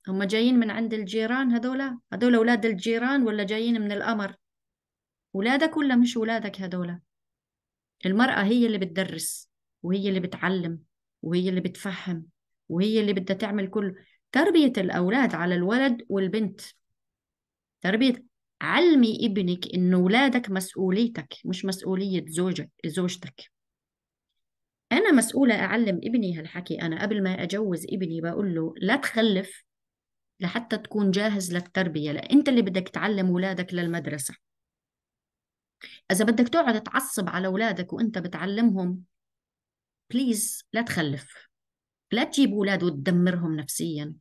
هم جايين من عند الجيران هذولا هذولا أولاد الجيران ولا جايين من القمر ولادك ولا مش ولادك هذولا المرأة هي اللي بتدرس وهي اللي بتعلم وهي اللي بتفهم وهي اللي بدها تعمل كل تربية الأولاد على الولد والبنت تربية علمي ابنك إنه ولادك مسؤوليتك مش مسؤولية زوجك زوجتك أنا مسؤولة أعلم ابني هالحكي أنا قبل ما أجوز ابني بقول له لا تخلف لحتى تكون جاهز للتربية أنت اللي بدك تعلم أولادك للمدرسة إذا بدك تقعد تعصب على أولادك وأنت بتعلمهم بليز لا تخلف لا تجيب أولاد وتدمرهم نفسيا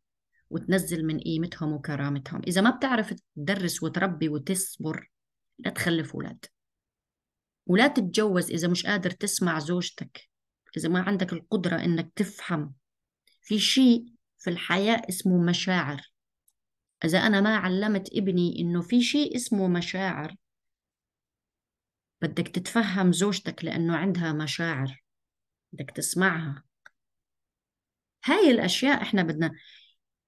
وتنزل من قيمتهم وكرامتهم إذا ما بتعرف تدرس وتربي وتصبر لا تخلف أولاد ولا تتجوز إذا مش قادر تسمع زوجتك إذا ما عندك القدرة إنك تفهم في شيء في الحياة اسمه مشاعر إذا أنا ما علمت ابني إنه في شيء اسمه مشاعر بدك تتفهم زوجتك لأنه عندها مشاعر بدك تسمعها هاي الأشياء إحنا بدنا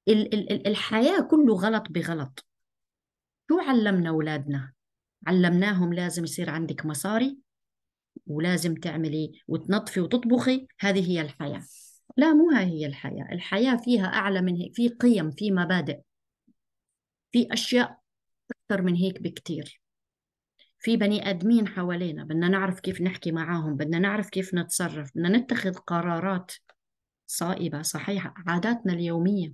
ال ال الحياة كله غلط بغلط شو علمنا أولادنا؟ علمناهم لازم يصير عندك مصاري ولازم تعملي وتنظفي وتطبخي هذه هي الحياة لا مو هاي هي الحياة الحياة فيها أعلى من هيك في قيم في مبادئ في أشياء أكثر من هيك بكتير في بني آدمين حوالينا بدنا نعرف كيف نحكي معاهم بدنا نعرف كيف نتصرف بدنا نتخذ قرارات صائبة صحيحة عاداتنا اليومية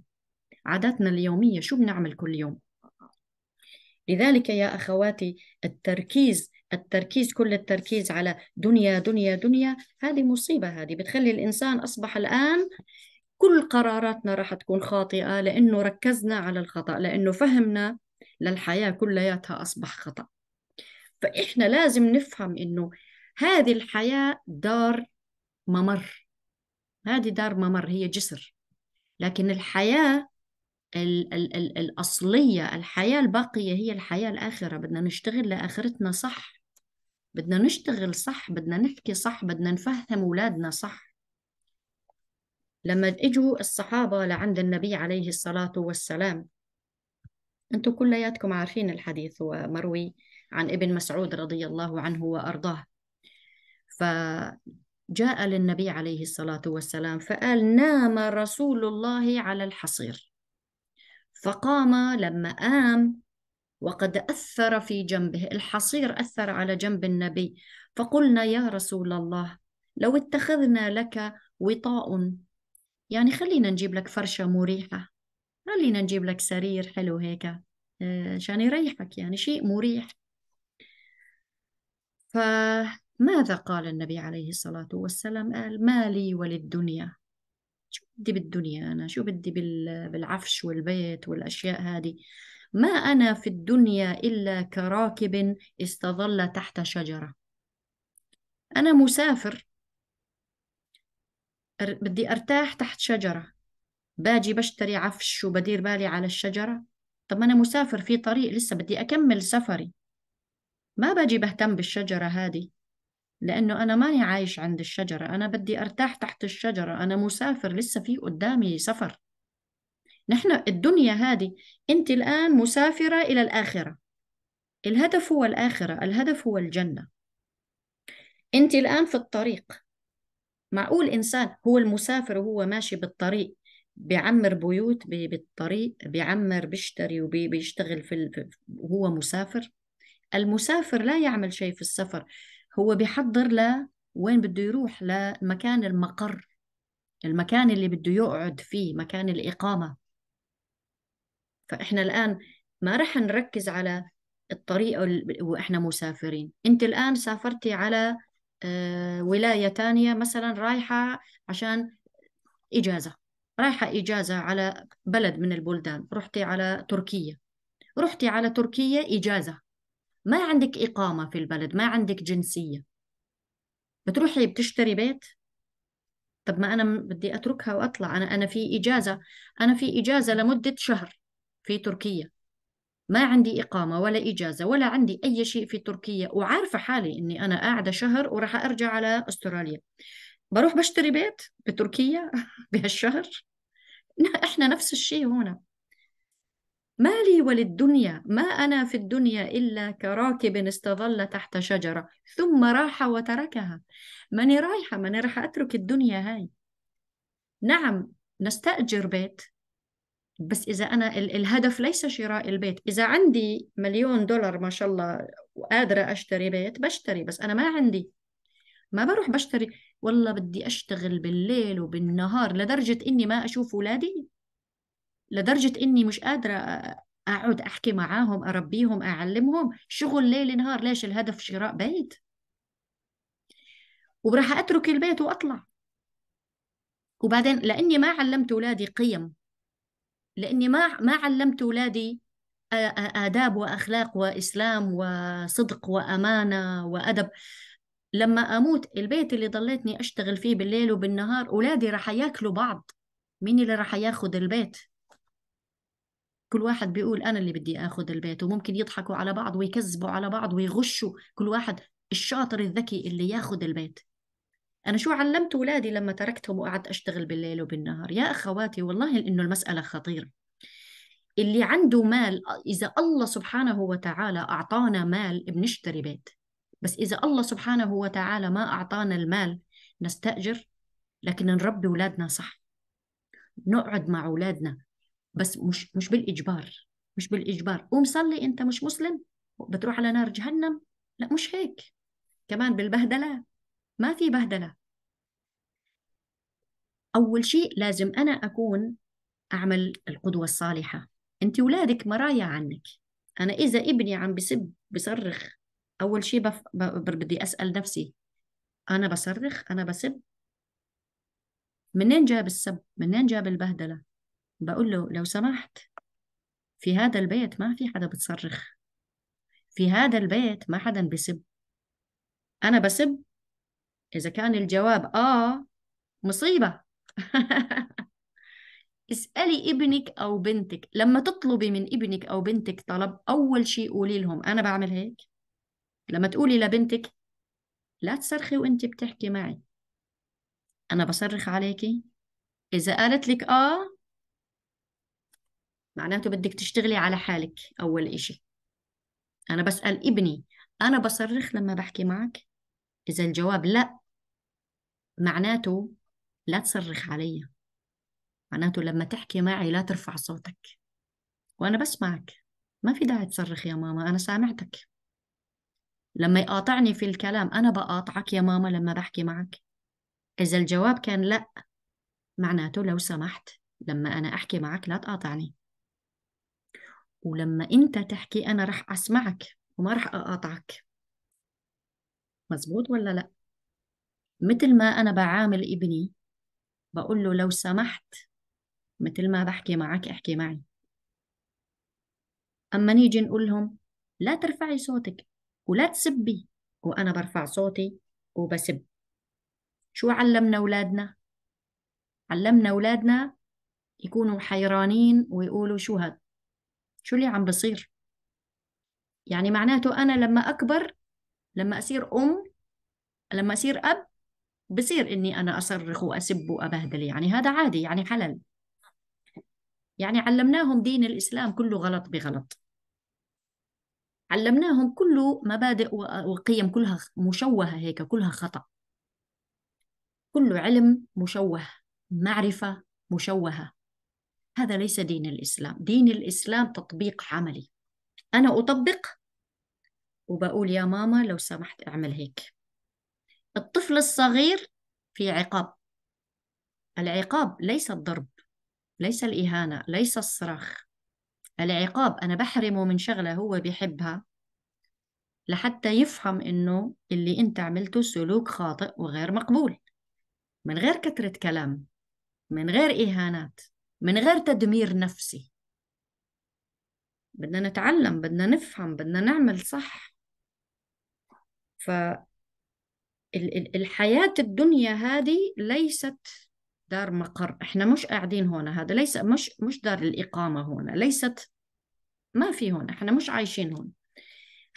عاداتنا اليومية شو بنعمل كل يوم لذلك يا أخواتي التركيز التركيز كل التركيز على دنيا دنيا دنيا هذه مصيبة هذه بتخلي الإنسان أصبح الآن كل قراراتنا راح تكون خاطئة لأنه ركزنا على الخطأ لأنه فهمنا للحياة كلياتها أصبح خطأ فإحنا لازم نفهم إنه هذه الحياة دار ممر هذه دار ممر هي جسر لكن الحياة الـ الـ الـ الأصلية الحياة الباقية هي الحياة الآخرة بدنا نشتغل لآخرتنا صح بدنا نشتغل صح بدنا نحكي صح بدنا نفهم أولادنا صح لما اجوا الصحابة لعند النبي عليه الصلاة والسلام أنتم كلياتكم عارفين الحديث ومروي عن ابن مسعود رضي الله عنه وأرضاه فجاء للنبي عليه الصلاة والسلام فقال نام رسول الله على الحصير فقام لما قام وقد أثر في جنبه الحصير أثر على جنب النبي فقلنا يا رسول الله لو اتخذنا لك وطاء يعني خلينا نجيب لك فرشة مريحة خلينا نجيب لك سرير حلو هيك عشان آه، يريحك يعني شيء مريح فماذا قال النبي عليه الصلاة والسلام قال ما لي وللدنيا شو بدي بالدنيا أنا شو بدي بالعفش والبيت والأشياء هذه ما أنا في الدنيا إلا كراكب استظل تحت شجرة أنا مسافر بدي أرتاح تحت شجرة باجي بشتري عفش وبدير بالي على الشجرة طب ما أنا مسافر في طريق لسه بدي أكمل سفري ما باجي بهتم بالشجرة هذه لأنه أنا ماني عايش عند الشجرة أنا بدي أرتاح تحت الشجرة أنا مسافر لسه في قدامي سفر نحن الدنيا هذه أنت الآن مسافرة إلى الآخرة الهدف هو الآخرة الهدف هو الجنة أنت الآن في الطريق معقول إنسان هو المسافر وهو ماشي بالطريق بيعمر بيوت بالطريق بيعمر بيشتري وبيشتغل في ال... وهو مسافر المسافر لا يعمل شيء في السفر هو بيحضر ل وين بده يروح لمكان المقر المكان اللي بده يقعد فيه مكان الإقامة فإحنا الآن ما رح نركز على الطريقة وإحنا مسافرين أنت الآن سافرتي على آه، ولاية تانية مثلا رايحة عشان إجازة رايحة إجازة على بلد من البلدان رحتي على تركيا رحتي على تركيا إجازة ما عندك إقامة في البلد ما عندك جنسية بتروحي بتشتري بيت طب ما أنا بدي أتركها وأطلع أنا أنا في إجازة أنا في إجازة لمدة شهر في تركيا ما عندي إقامة ولا إجازة ولا عندي أي شيء في تركيا وعارفة حالي إني أنا قاعدة شهر وراح أرجع على أستراليا بروح بشتري بيت بتركيا بهالشهر إحنا نفس الشيء هنا ما لي وللدنيا ما أنا في الدنيا إلا كراكب استظل تحت شجرة ثم راح وتركها ماني رايحة ماني راح أترك الدنيا هاي نعم نستأجر بيت بس إذا أنا الهدف ليس شراء البيت إذا عندي مليون دولار ما شاء الله وقادرة أشتري بيت بشتري بس أنا ما عندي ما بروح بشتري والله بدي أشتغل بالليل وبالنهار لدرجة إني ما أشوف أولادي لدرجة إني مش قادرة أقعد أحكي معاهم أربيهم أعلمهم شغل ليل نهار ليش الهدف شراء بيت وراح أترك البيت وأطلع وبعدين لأني ما علمت أولادي قيم لاني ما ما علمت اولادي آداب وأخلاق وإسلام وصدق وأمانة وأدب لما أموت البيت اللي ضليتني أشتغل فيه بالليل وبالنهار أولادي راح ياكلوا بعض مين اللي راح ياخذ البيت كل واحد بيقول أنا اللي بدي اخذ البيت وممكن يضحكوا على بعض ويكذبوا على بعض ويغشوا كل واحد الشاطر الذكي اللي ياخذ البيت أنا شو علمت أولادي لما تركتهم وقعدت أشتغل بالليل وبالنهار يا أخواتي والله إنه المسألة خطيرة اللي عنده مال إذا الله سبحانه وتعالى أعطانا مال بنشتري بيت بس إذا الله سبحانه وتعالى ما أعطانا المال نستأجر لكن نربي أولادنا صح نقعد مع أولادنا بس مش مش بالإجبار مش بالإجبار قوم صلي أنت مش مسلم بتروح على نار جهنم لا مش هيك كمان بالبهدلات ما في بهدله اول شيء لازم انا اكون اعمل القدوه الصالحه انت ولادك مرايا عنك انا اذا ابني عم بسب بصرخ اول شيء بف... ب... بدي اسال نفسي انا بصرخ انا بسب منين جاب السب منين جاب البهدله بقول له لو سمحت في هذا البيت ما في حدا بتصرخ في هذا البيت ما حدا بسب أنا بسب إذا كان الجواب آه مصيبة اسألي ابنك أو بنتك لما تطلبي من ابنك أو بنتك طلب أول شيء قولي لهم أنا بعمل هيك لما تقولي لبنتك لا تصرخي وانت بتحكي معي أنا بصرخ عليكي إذا قالت لك آه معناته بدك تشتغلي على حالك أول إشي أنا بسأل ابني أنا بصرخ لما بحكي معك إذا الجواب لا معناته لا تصرخ علي معناته لما تحكي معي لا ترفع صوتك وأنا بسمعك ما في داعي تصرخ يا ماما أنا سامعتك لما يقاطعني في الكلام أنا بقاطعك يا ماما لما بحكي معك إذا الجواب كان لأ معناته لو سمحت لما أنا أحكي معك لا تقاطعني ولما أنت تحكي أنا رح أسمعك وما رح أقاطعك مزبوط ولا لأ؟ مثل ما أنا بعامل ابني بقول له لو سمحت مثل ما بحكي معك احكي معي أما نيجي نقول لهم لا ترفعي صوتك ولا تسبي وأنا برفع صوتي وبسب شو علمنا أولادنا؟ علمنا أولادنا يكونوا حيرانين ويقولوا شو هاد شو اللي عم بصير يعني معناته أنا لما أكبر لما أصير أم لما أصير أب بصير اني انا اصرخ واسب وابهدل يعني هذا عادي يعني حلال يعني علمناهم دين الاسلام كله غلط بغلط علمناهم كله مبادئ وقيم كلها مشوهه هيك كلها خطا كله علم مشوه معرفه مشوهه هذا ليس دين الاسلام دين الاسلام تطبيق عملي انا اطبق وبقول يا ماما لو سمحت اعمل هيك الطفل الصغير في عقاب العقاب ليس الضرب ليس الإهانة ليس الصراخ العقاب أنا بحرمه من شغلة هو بيحبها لحتى يفهم إنه اللي أنت عملته سلوك خاطئ وغير مقبول من غير كثرة كلام من غير إهانات من غير تدمير نفسي بدنا نتعلم بدنا نفهم بدنا نعمل صح ف الحياة الدنيا هذه ليست دار مقر احنا مش قاعدين هنا هذا ليس مش مش دار الإقامة هنا ليست ما في هنا احنا مش عايشين هنا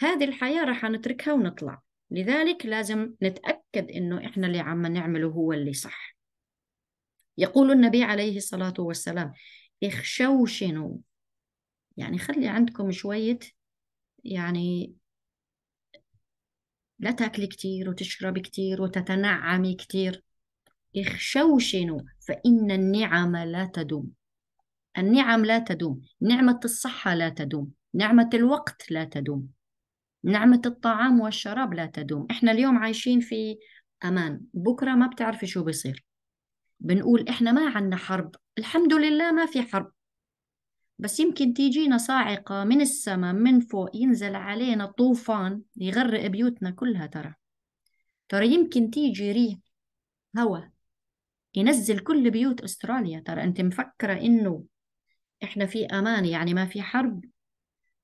هذه الحياة راح نتركها ونطلع لذلك لازم نتأكد إنه إحنا اللي عم نعمله هو اللي صح يقول النبي عليه الصلاة والسلام اخشوشنوا يعني خلي عندكم شوية يعني لا تاكلي كتير وتشربي كتير وتتنعمي كتير اخشوشنوا فإن النعم لا تدوم النعم لا تدوم نعمة الصحة لا تدوم نعمة الوقت لا تدوم نعمة الطعام والشراب لا تدوم احنا اليوم عايشين في أمان بكرة ما بتعرفي شو بيصير بنقول احنا ما عنا حرب الحمد لله ما في حرب بس يمكن تيجينا صاعقة من السماء من فوق ينزل علينا طوفان يغرق بيوتنا كلها ترى ترى يمكن تيجي ريح هوا ينزل كل بيوت أستراليا ترى أنت مفكرة إنه إحنا في أمان يعني ما في حرب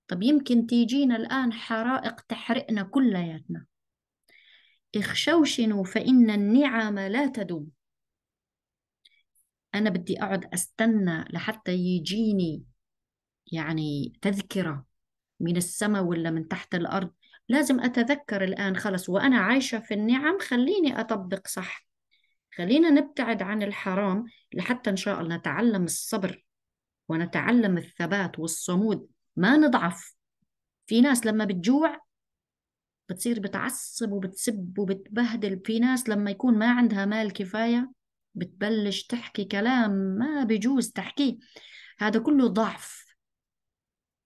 طب يمكن تيجينا الآن حرائق تحرقنا كلياتنا اخشوشنوا فإن النعم لا تدوم أنا بدي أقعد أستنى لحتى يجيني يعني تذكرة من السماء ولا من تحت الأرض لازم أتذكر الآن خلص وأنا عايشة في النعم خليني أطبق صح خلينا نبتعد عن الحرام لحتى إن شاء الله نتعلم الصبر ونتعلم الثبات والصمود ما نضعف في ناس لما بتجوع بتصير بتعصب وبتسب وبتبهدل في ناس لما يكون ما عندها مال كفاية بتبلش تحكي كلام ما بجوز تحكيه هذا كله ضعف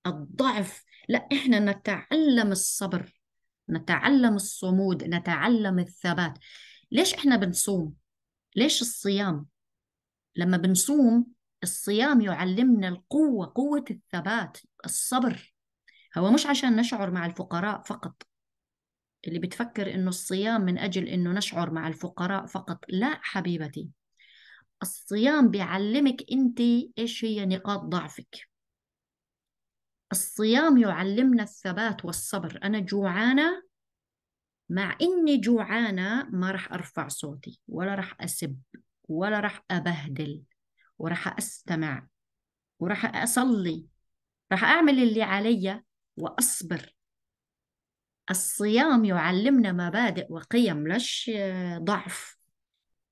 الضعف لا احنا نتعلم الصبر نتعلم الصمود نتعلم الثبات ليش احنا بنصوم ليش الصيام لما بنصوم الصيام يعلمنا القوة قوة الثبات الصبر هو مش عشان نشعر مع الفقراء فقط اللي بتفكر انه الصيام من اجل انه نشعر مع الفقراء فقط لا حبيبتي الصيام بيعلمك انت ايش هي نقاط ضعفك الصيام يعلمنا الثبات والصبر أنا جوعانة مع إني جوعانة ما راح أرفع صوتي ولا راح أسب ولا راح أبهدل وراح أستمع وراح أصلي راح أعمل اللي علي وأصبر الصيام يعلمنا مبادئ وقيم لش ضعف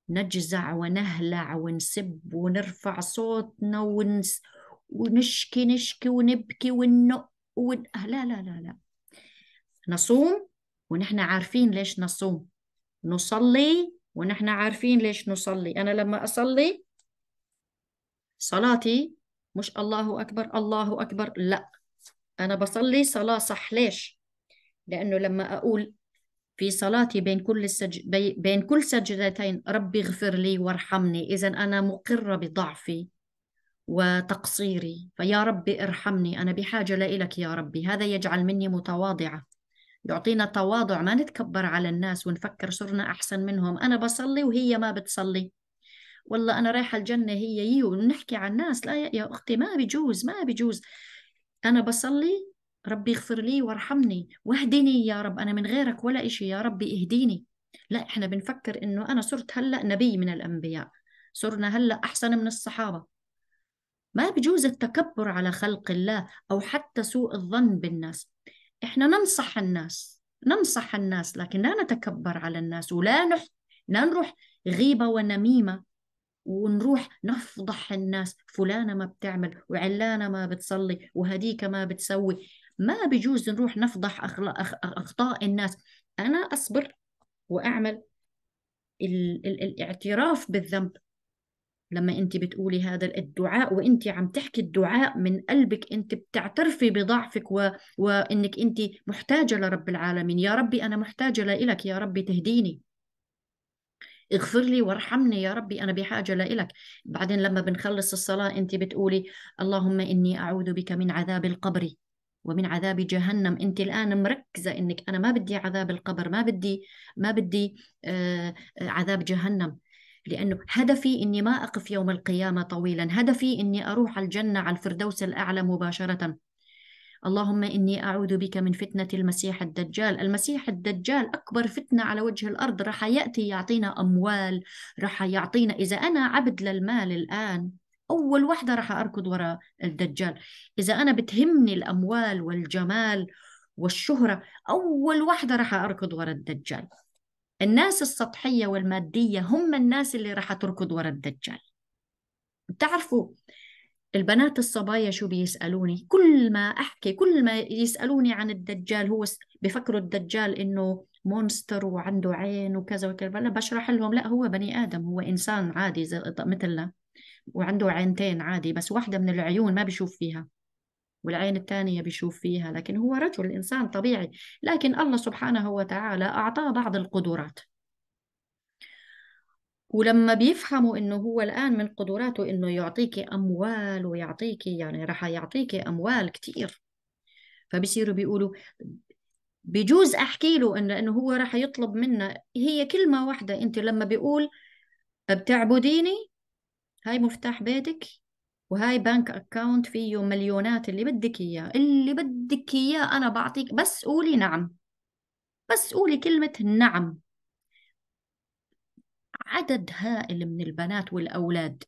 نجزع ونهلع ونسب ونرفع صوتنا ونس ونشكي نشكي ونبكي ونق ون... لا لا لا لا نصوم ونحن عارفين ليش نصوم نصلي ونحن عارفين ليش نصلي أنا لما أصلي صلاتي مش الله أكبر الله أكبر لا أنا بصلي صلاة صح ليش لأنه لما أقول في صلاتي بين كل السج... بين كل سجدتين ربي اغفر لي وارحمني إذا أنا مقرة بضعفي وتقصيري فيا رب ارحمني أنا بحاجة لإلك يا ربي هذا يجعل مني متواضعة يعطينا تواضع ما نتكبر على الناس ونفكر صرنا أحسن منهم أنا بصلي وهي ما بتصلي والله أنا رايحة الجنة هي هي ونحكي عن الناس لا يا أختي ما بيجوز ما بيجوز أنا بصلي ربي اغفر لي وارحمني واهدني يا رب أنا من غيرك ولا إشي يا ربي اهديني لا إحنا بنفكر إنه أنا صرت هلأ نبي من الأنبياء صرنا هلأ أحسن من الصحابة ما بجوز التكبر على خلق الله أو حتى سوء الظن بالناس إحنا ننصح الناس ننصح الناس لكن لا نتكبر على الناس ولا نح... لا نروح غيبة ونميمة ونروح نفضح الناس فلانة ما بتعمل وعلانة ما بتصلي وهديك ما بتسوي ما بجوز نروح نفضح أخطاء الناس أنا أصبر وأعمل ال... ال... الاعتراف بالذنب لما انت بتقولي هذا الدعاء وانت عم تحكي الدعاء من قلبك انت بتعترفي بضعفك و... وانك انت محتاجه لرب العالمين يا ربي انا محتاجه لإلك يا ربي تهديني اغفر لي وارحمني يا ربي انا بحاجه لإلك بعدين لما بنخلص الصلاه انت بتقولي اللهم اني اعوذ بك من عذاب القبر ومن عذاب جهنم انت الان مركزه انك انا ما بدي عذاب القبر ما بدي ما بدي آه، آه، عذاب جهنم لأنه هدفي أني ما أقف يوم القيامة طويلا هدفي أني أروح الجنة على الفردوس الأعلى مباشرة اللهم إني أعوذ بك من فتنة المسيح الدجال المسيح الدجال أكبر فتنة على وجه الأرض رح يأتي يعطينا أموال رح يعطينا إذا أنا عبد للمال الآن أول وحدة رح أركض وراء الدجال إذا أنا بتهمني الأموال والجمال والشهرة أول وحدة رح أركض وراء الدجال الناس السطحية والمادية هم الناس اللي راح تركض ورا الدجال بتعرفوا البنات الصبايا شو بيسألوني كل ما أحكي كل ما يسألوني عن الدجال هو بفكروا الدجال إنه مونستر وعنده عين وكذا وكذا لا بشرح لهم لا هو بني آدم هو إنسان عادي مثلنا وعنده عينتين عادي بس واحدة من العيون ما بشوف فيها والعين الثانية بيشوف فيها لكن هو رجل إنسان طبيعي لكن الله سبحانه وتعالى أعطاه بعض القدرات ولما بيفهموا انه هو الان من قدراته انه يعطيكي اموال ويعطيكي يعني راح يعطيكي اموال كتير فبصيروا بيقولوا بجوز احكي له انه انه هو راح يطلب منا هي كلمه واحده انت لما بيقول بتعبديني هاي مفتاح بيتك وهاي بنك اكاونت فيه مليونات اللي بدك اياه اللي بدك اياه انا بعطيك بس قولي نعم بس قولي كلمة نعم عدد هائل من البنات والأولاد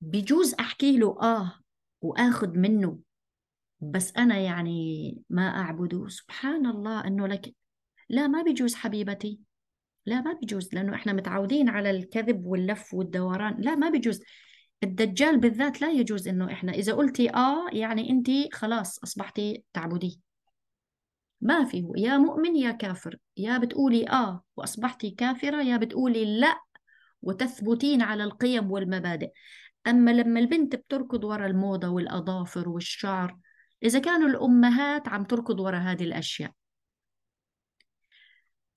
بجوز أحكي له آه وآخذ منه بس أنا يعني ما أعبده سبحان الله إنه لك لا ما بجوز حبيبتي لا ما بجوز لأنه إحنا متعودين على الكذب واللف والدوران لا ما بجوز الدجال بالذات لا يجوز انه احنا اذا قلتي اه يعني انت خلاص اصبحتي تعبديه ما في يا مؤمن يا كافر يا بتقولي اه واصبحتي كافره يا بتقولي لا وتثبتين على القيم والمبادئ اما لما البنت بتركض ورا الموضه والاظافر والشعر اذا كانوا الامهات عم تركض ورا هذه الاشياء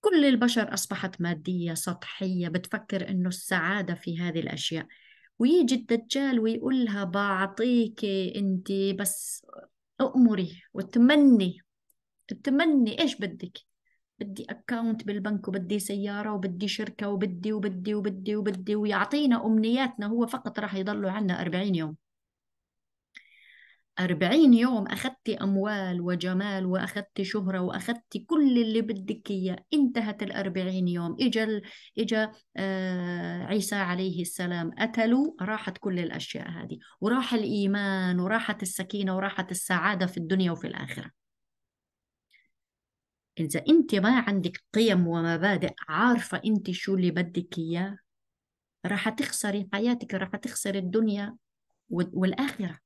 كل البشر اصبحت ماديه سطحيه بتفكر انه السعاده في هذه الاشياء ويجي الدجال ويقول لها بعطيك انت بس امري وتمني تمني إيش بدك بدي أكاونت بالبنك وبدي سيارة وبدي شركة وبدي وبدي وبدي وبدي, وبدي ويعطينا أمنياتنا هو فقط راح يضلوا عنا أربعين يوم أربعين يوم أخذت أموال وجمال وأخذت شهرة وأخذت كل اللي بدك إياه انتهت الأربعين يوم إجا إجا آه عيسى عليه السلام قتلوا راحت كل الأشياء هذه وراح الإيمان وراحت السكينة وراحت السعادة في الدنيا وفي الآخرة إذا أنت ما عندك قيم ومبادئ عارفة أنت شو اللي بدك إياه راح تخسري حياتك راح تخسري الدنيا والآخرة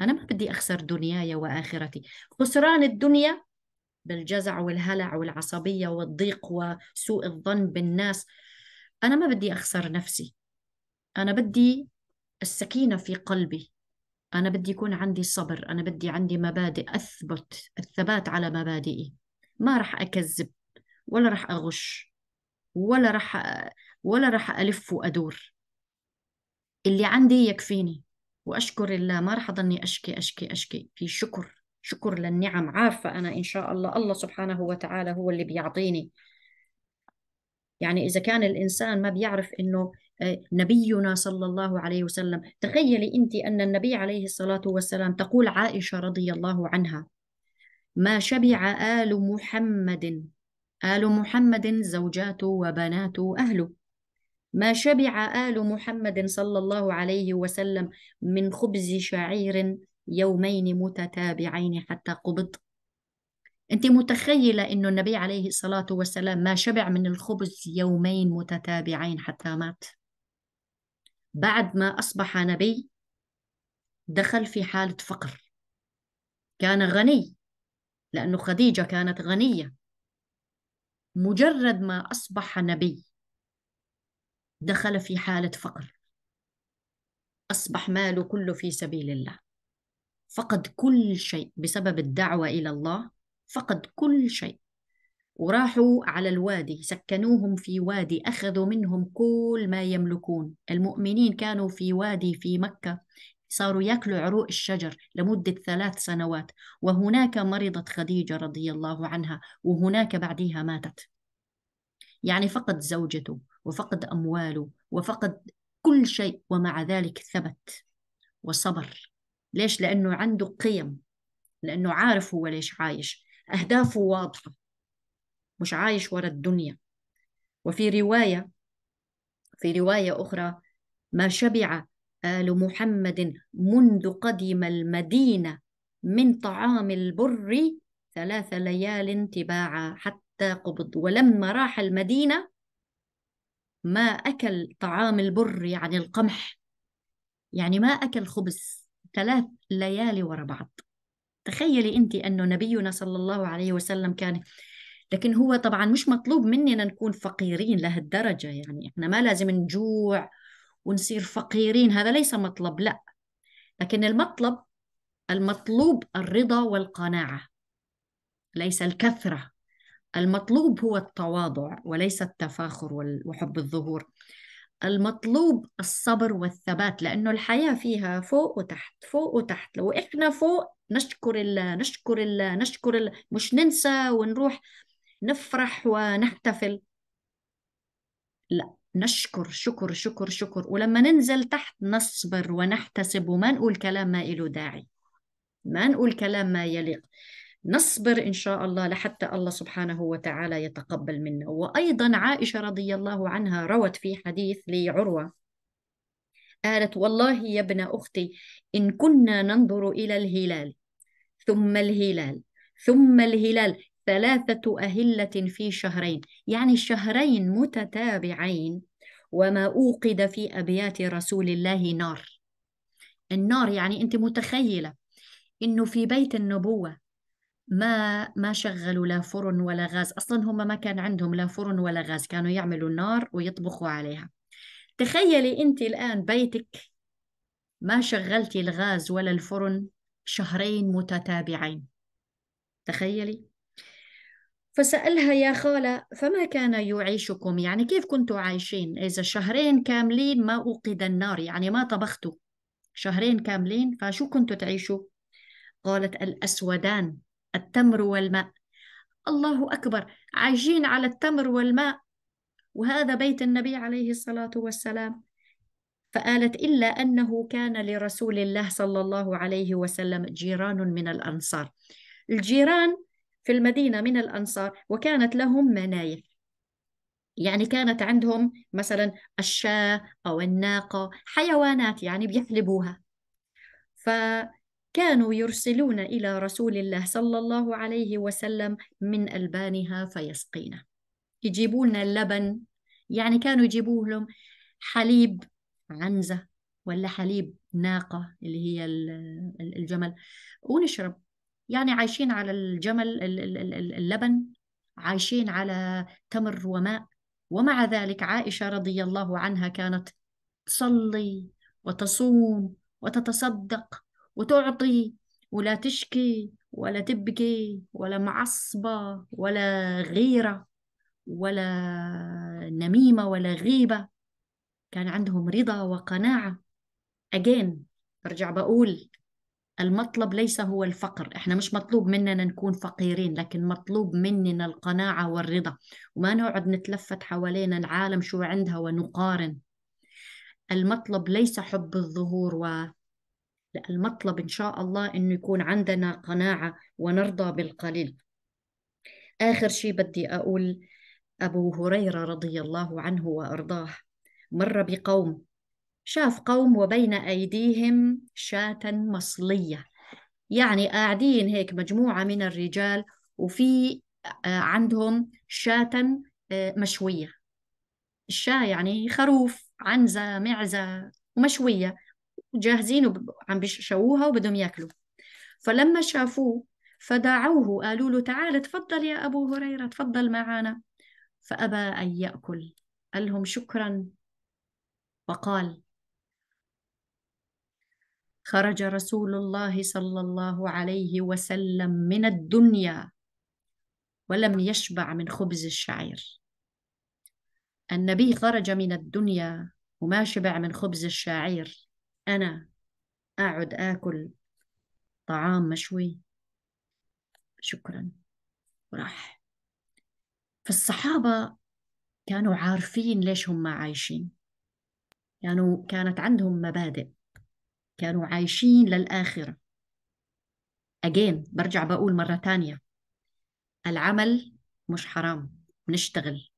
أنا ما بدي أخسر دنياي وآخرتي خسران الدنيا بالجزع والهلع والعصبية والضيق وسوء الظن بالناس أنا ما بدي أخسر نفسي أنا بدي السكينة في قلبي أنا بدي يكون عندي صبر أنا بدي عندي مبادئ أثبت الثبات على مبادئي ما راح أكذب ولا راح أغش ولا راح ولا راح ألف وأدور اللي عندي يكفيني وأشكر الله ما راح أضلني أشكي أشكي أشكي في شكر شكر للنعم عارفة أنا إن شاء الله الله سبحانه وتعالى هو اللي بيعطيني يعني إذا كان الإنسان ما بيعرف إنه آه، نبينا صلى الله عليه وسلم تخيلي أنت أن النبي عليه الصلاة والسلام تقول عائشة رضي الله عنها ما شبع آل محمد آل محمد زوجاته وبناته أهله ما شبع آل محمد صلى الله عليه وسلم من خبز شعير يومين متتابعين حتى قبض أنت متخيلة أن النبي عليه الصلاة والسلام ما شبع من الخبز يومين متتابعين حتى مات بعد ما أصبح نبي دخل في حالة فقر كان غني لأن خديجة كانت غنية مجرد ما أصبح نبي دخل في حالة فقر أصبح ماله كله في سبيل الله فقد كل شيء بسبب الدعوة إلى الله فقد كل شيء وراحوا على الوادي سكنوهم في وادي أخذوا منهم كل ما يملكون المؤمنين كانوا في وادي في مكة صاروا ياكلوا عروق الشجر لمدة ثلاث سنوات وهناك مرضت خديجة رضي الله عنها وهناك بعدها ماتت يعني فقد زوجته وفقد أمواله وفقد كل شيء ومع ذلك ثبت وصبر ليش؟ لأنه عنده قيم لأنه عارف هو ليش عايش أهدافه واضحة مش عايش ورا الدنيا وفي رواية في رواية أخرى ما شبع آل محمد منذ قدم المدينة من طعام البر ثلاث ليال تباعا حتى قبض ولما راح المدينة ما أكل طعام البر يعني القمح يعني ما أكل خبز ثلاث ليالي ورا بعض تخيلي أنت أنه نبينا صلى الله عليه وسلم كان لكن هو طبعا مش مطلوب مننا نكون فقيرين لهالدرجة يعني إحنا ما لازم نجوع ونصير فقيرين هذا ليس مطلب لا لكن المطلب المطلوب الرضا والقناعة ليس الكثرة المطلوب هو التواضع وليس التفاخر وحب الظهور المطلوب الصبر والثبات لأنه الحياة فيها فوق وتحت فوق وتحت لو إحنا فوق نشكر الله نشكر الله نشكر الله مش ننسى ونروح نفرح ونحتفل لا نشكر شكر شكر شكر ولما ننزل تحت نصبر ونحتسب وما نقول كلام ما إله داعي ما نقول كلام ما يليق نصبر إن شاء الله لحتى الله سبحانه وتعالى يتقبل منا وأيضا عائشة رضي الله عنها روت في حديث لعروة قالت والله يا ابن أختي إن كنا ننظر إلى الهلال ثم الهلال ثم الهلال ثلاثة أهلة في شهرين يعني شهرين متتابعين وما أوقد في أبيات رسول الله نار النار يعني أنت متخيلة إنه في بيت النبوة ما ما شغلوا لا فرن ولا غاز اصلا هم ما كان عندهم لا فرن ولا غاز كانوا يعملوا النار ويطبخوا عليها تخيلي انت الان بيتك ما شغلتي الغاز ولا الفرن شهرين متتابعين تخيلي فسألها يا خالة فما كان يعيشكم يعني كيف كنتوا عايشين إذا شهرين كاملين ما أوقد النار يعني ما طبختوا شهرين كاملين فشو كنتوا تعيشوا قالت الأسودان التمر والماء الله أكبر عايشين على التمر والماء وهذا بيت النبي عليه الصلاة والسلام فقالت إلا أنه كان لرسول الله صلى الله عليه وسلم جيران من الأنصار الجيران في المدينة من الأنصار وكانت لهم منايف يعني كانت عندهم مثلا الشاة أو الناقة حيوانات يعني بيحلبوها ف كانوا يرسلون إلى رسول الله صلى الله عليه وسلم من ألبانها فيسقينا يجيبوا لنا اللبن يعني كانوا يجيبوا لهم حليب عنزة ولا حليب ناقة اللي هي الجمل ونشرب يعني عايشين على الجمل اللبن عايشين على تمر وماء ومع ذلك عائشة رضي الله عنها كانت تصلي وتصوم وتتصدق وتعطي ولا تشكي ولا تبكي ولا معصبة ولا غيرة ولا نميمة ولا غيبة كان عندهم رضا وقناعة again برجع بقول المطلب ليس هو الفقر احنا مش مطلوب مننا نكون فقيرين لكن مطلوب مننا القناعة والرضا وما نقعد نتلفت حوالينا العالم شو عندها ونقارن المطلب ليس حب الظهور و لا المطلب إن شاء الله إنه يكون عندنا قناعة ونرضى بالقليل آخر شيء بدي أقول أبو هريرة رضي الله عنه وأرضاه مر بقوم شاف قوم وبين أيديهم شاة مصلية يعني قاعدين هيك مجموعة من الرجال وفي آه، عندهم شاة آه، مشوية الشاة يعني خروف عنزة معزة ومشوية جاهزين وعم بيشووها وبدهم ياكلوا فلما شافوه فدعوه قالوا له تعال تفضل يا أبو هريرة تفضل معنا فأبى أن يأكل قال لهم شكرا وقال خرج رسول الله صلى الله عليه وسلم من الدنيا ولم يشبع من خبز الشعير النبي خرج من الدنيا وما شبع من خبز الشعير أنا أقعد آكل طعام مشوي شكرا وراح فالصحابة كانوا عارفين ليش هم عايشين كانوا كانت عندهم مبادئ كانوا عايشين للآخرة أجين برجع بقول مرة تانية العمل مش حرام بنشتغل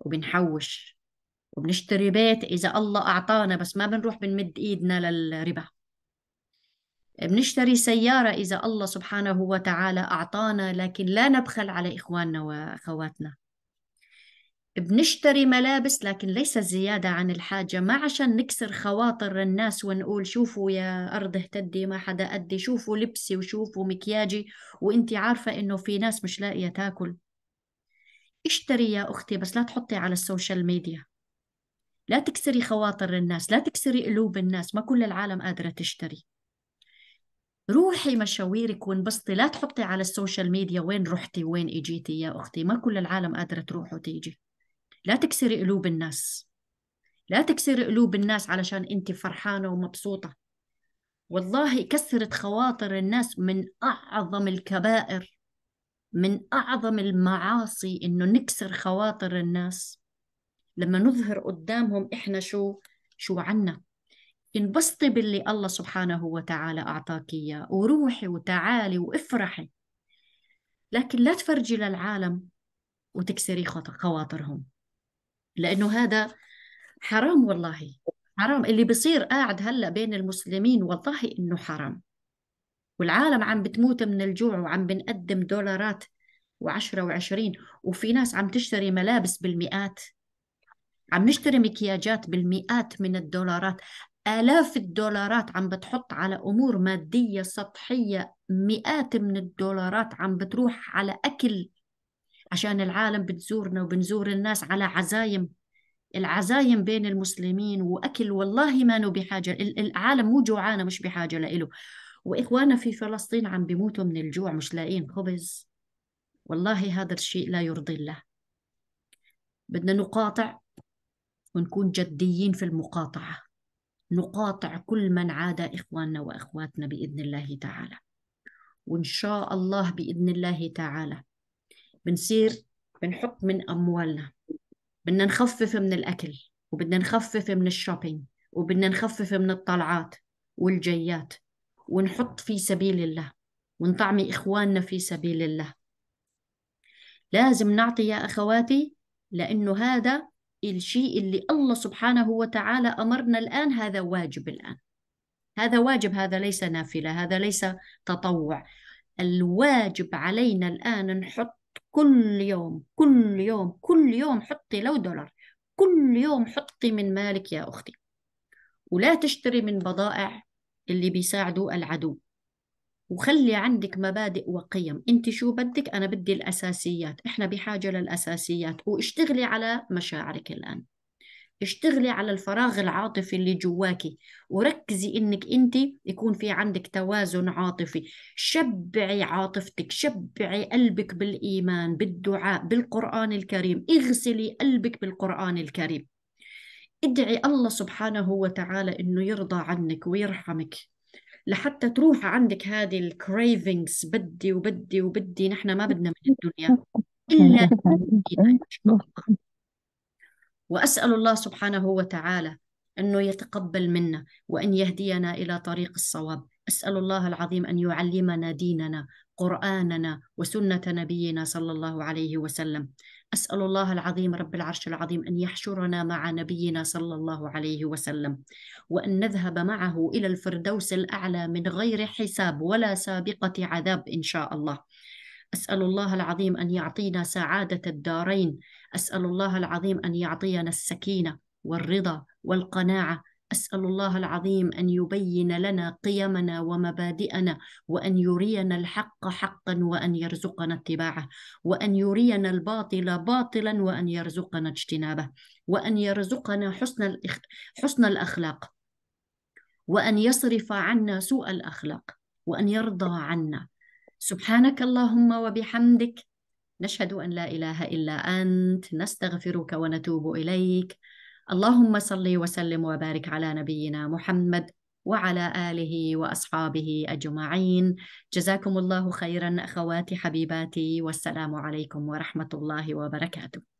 وبنحوش وبنشتري بيت إذا الله أعطانا بس ما بنروح بنمد إيدنا للربا بنشتري سيارة إذا الله سبحانه وتعالى أعطانا لكن لا نبخل على إخواننا وأخواتنا بنشتري ملابس لكن ليس زيادة عن الحاجة ما عشان نكسر خواطر الناس ونقول شوفوا يا أرض اهتدي ما حدا أدي شوفوا لبسي وشوفوا مكياجي وإنتي عارفة إنه في ناس مش لاقية تاكل اشتري يا أختي بس لا تحطي على السوشيال ميديا لا تكسري خواطر الناس لا تكسري قلوب الناس ما كل العالم قادرة تشتري روحي مشاويرك وانبسطي لا تحطي على السوشيال ميديا وين رحتي وين اجيتي يا أختي ما كل العالم قادرة تروح وتيجي لا تكسري قلوب الناس لا تكسري قلوب الناس علشان انت فرحانة ومبسوطة والله كسرت خواطر الناس من أعظم الكبائر من أعظم المعاصي إنه نكسر خواطر الناس لما نظهر قدامهم إحنا شو شو عنا انبسطي باللي الله سبحانه وتعالى أعطاك إياه وروحي وتعالي وافرحي لكن لا تفرجي للعالم وتكسري خواطرهم لأنه هذا حرام والله حرام اللي بصير قاعد هلأ بين المسلمين والله إنه حرام والعالم عم بتموت من الجوع وعم بنقدم دولارات وعشرة وعشرين وفي ناس عم تشتري ملابس بالمئات عم نشتري مكياجات بالمئات من الدولارات آلاف الدولارات عم بتحط على أمور مادية سطحية مئات من الدولارات عم بتروح على أكل عشان العالم بتزورنا وبنزور الناس على عزايم العزايم بين المسلمين وأكل والله ما نو بحاجة العالم مو جوعانة مش بحاجة لإله وإخواننا في فلسطين عم بيموتوا من الجوع مش لاقين خبز والله هذا الشيء لا يرضي الله بدنا نقاطع ونكون جديين في المقاطعة نقاطع كل من عادى إخواننا وإخواتنا بإذن الله تعالى وإن شاء الله بإذن الله تعالى بنصير بنحط من أموالنا بدنا نخفف من الأكل وبدنا نخفف من الشوبينج وبدنا نخفف من الطلعات والجيات ونحط في سبيل الله ونطعمي إخواننا في سبيل الله لازم نعطي يا أخواتي لأنه هذا الشيء اللي الله سبحانه وتعالى امرنا الان هذا واجب الان هذا واجب هذا ليس نافله هذا ليس تطوع الواجب علينا الان نحط كل يوم كل يوم كل يوم حطي لو دولار كل يوم حطي من مالك يا اختي ولا تشتري من بضائع اللي بيساعدوا العدو وخلي عندك مبادئ وقيم انت شو بدك انا بدي الاساسيات احنا بحاجه للاساسيات واشتغلي على مشاعرك الان اشتغلي على الفراغ العاطفي اللي جواكي وركزي انك انت يكون في عندك توازن عاطفي شبعي عاطفتك شبعي قلبك بالايمان بالدعاء بالقران الكريم اغسلي قلبك بالقران الكريم ادعي الله سبحانه وتعالى انه يرضى عنك ويرحمك لحتى تروح عندك هذه الكريفنجز بدي وبدي وبدي نحن ما بدنا من الدنيا إلا وأسأل الله سبحانه وتعالى أنه يتقبل منا وأن يهدينا إلى طريق الصواب أسأل الله العظيم أن يعلمنا ديننا قرآننا وسنة نبينا صلى الله عليه وسلم أسأل الله العظيم رب العرش العظيم أن يحشرنا مع نبينا صلى الله عليه وسلم وأن نذهب معه إلى الفردوس الأعلى من غير حساب ولا سابقة عذاب إن شاء الله أسأل الله العظيم أن يعطينا سعادة الدارين أسأل الله العظيم أن يعطينا السكينة والرضا والقناعة اسال الله العظيم ان يبين لنا قيمنا ومبادئنا وان يرينا الحق حقا وان يرزقنا اتباعه وان يرينا الباطل باطلا وان يرزقنا اجتنابه وان يرزقنا حسن الإخ... حسن الاخلاق وان يصرف عنا سوء الاخلاق وان يرضى عنا سبحانك اللهم وبحمدك نشهد ان لا اله الا انت نستغفرك ونتوب اليك اللهم صل وسلم وبارك على نبينا محمد وعلى آله وأصحابه أجمعين جزاكم الله خيرا أخواتي حبيباتي والسلام عليكم ورحمة الله وبركاته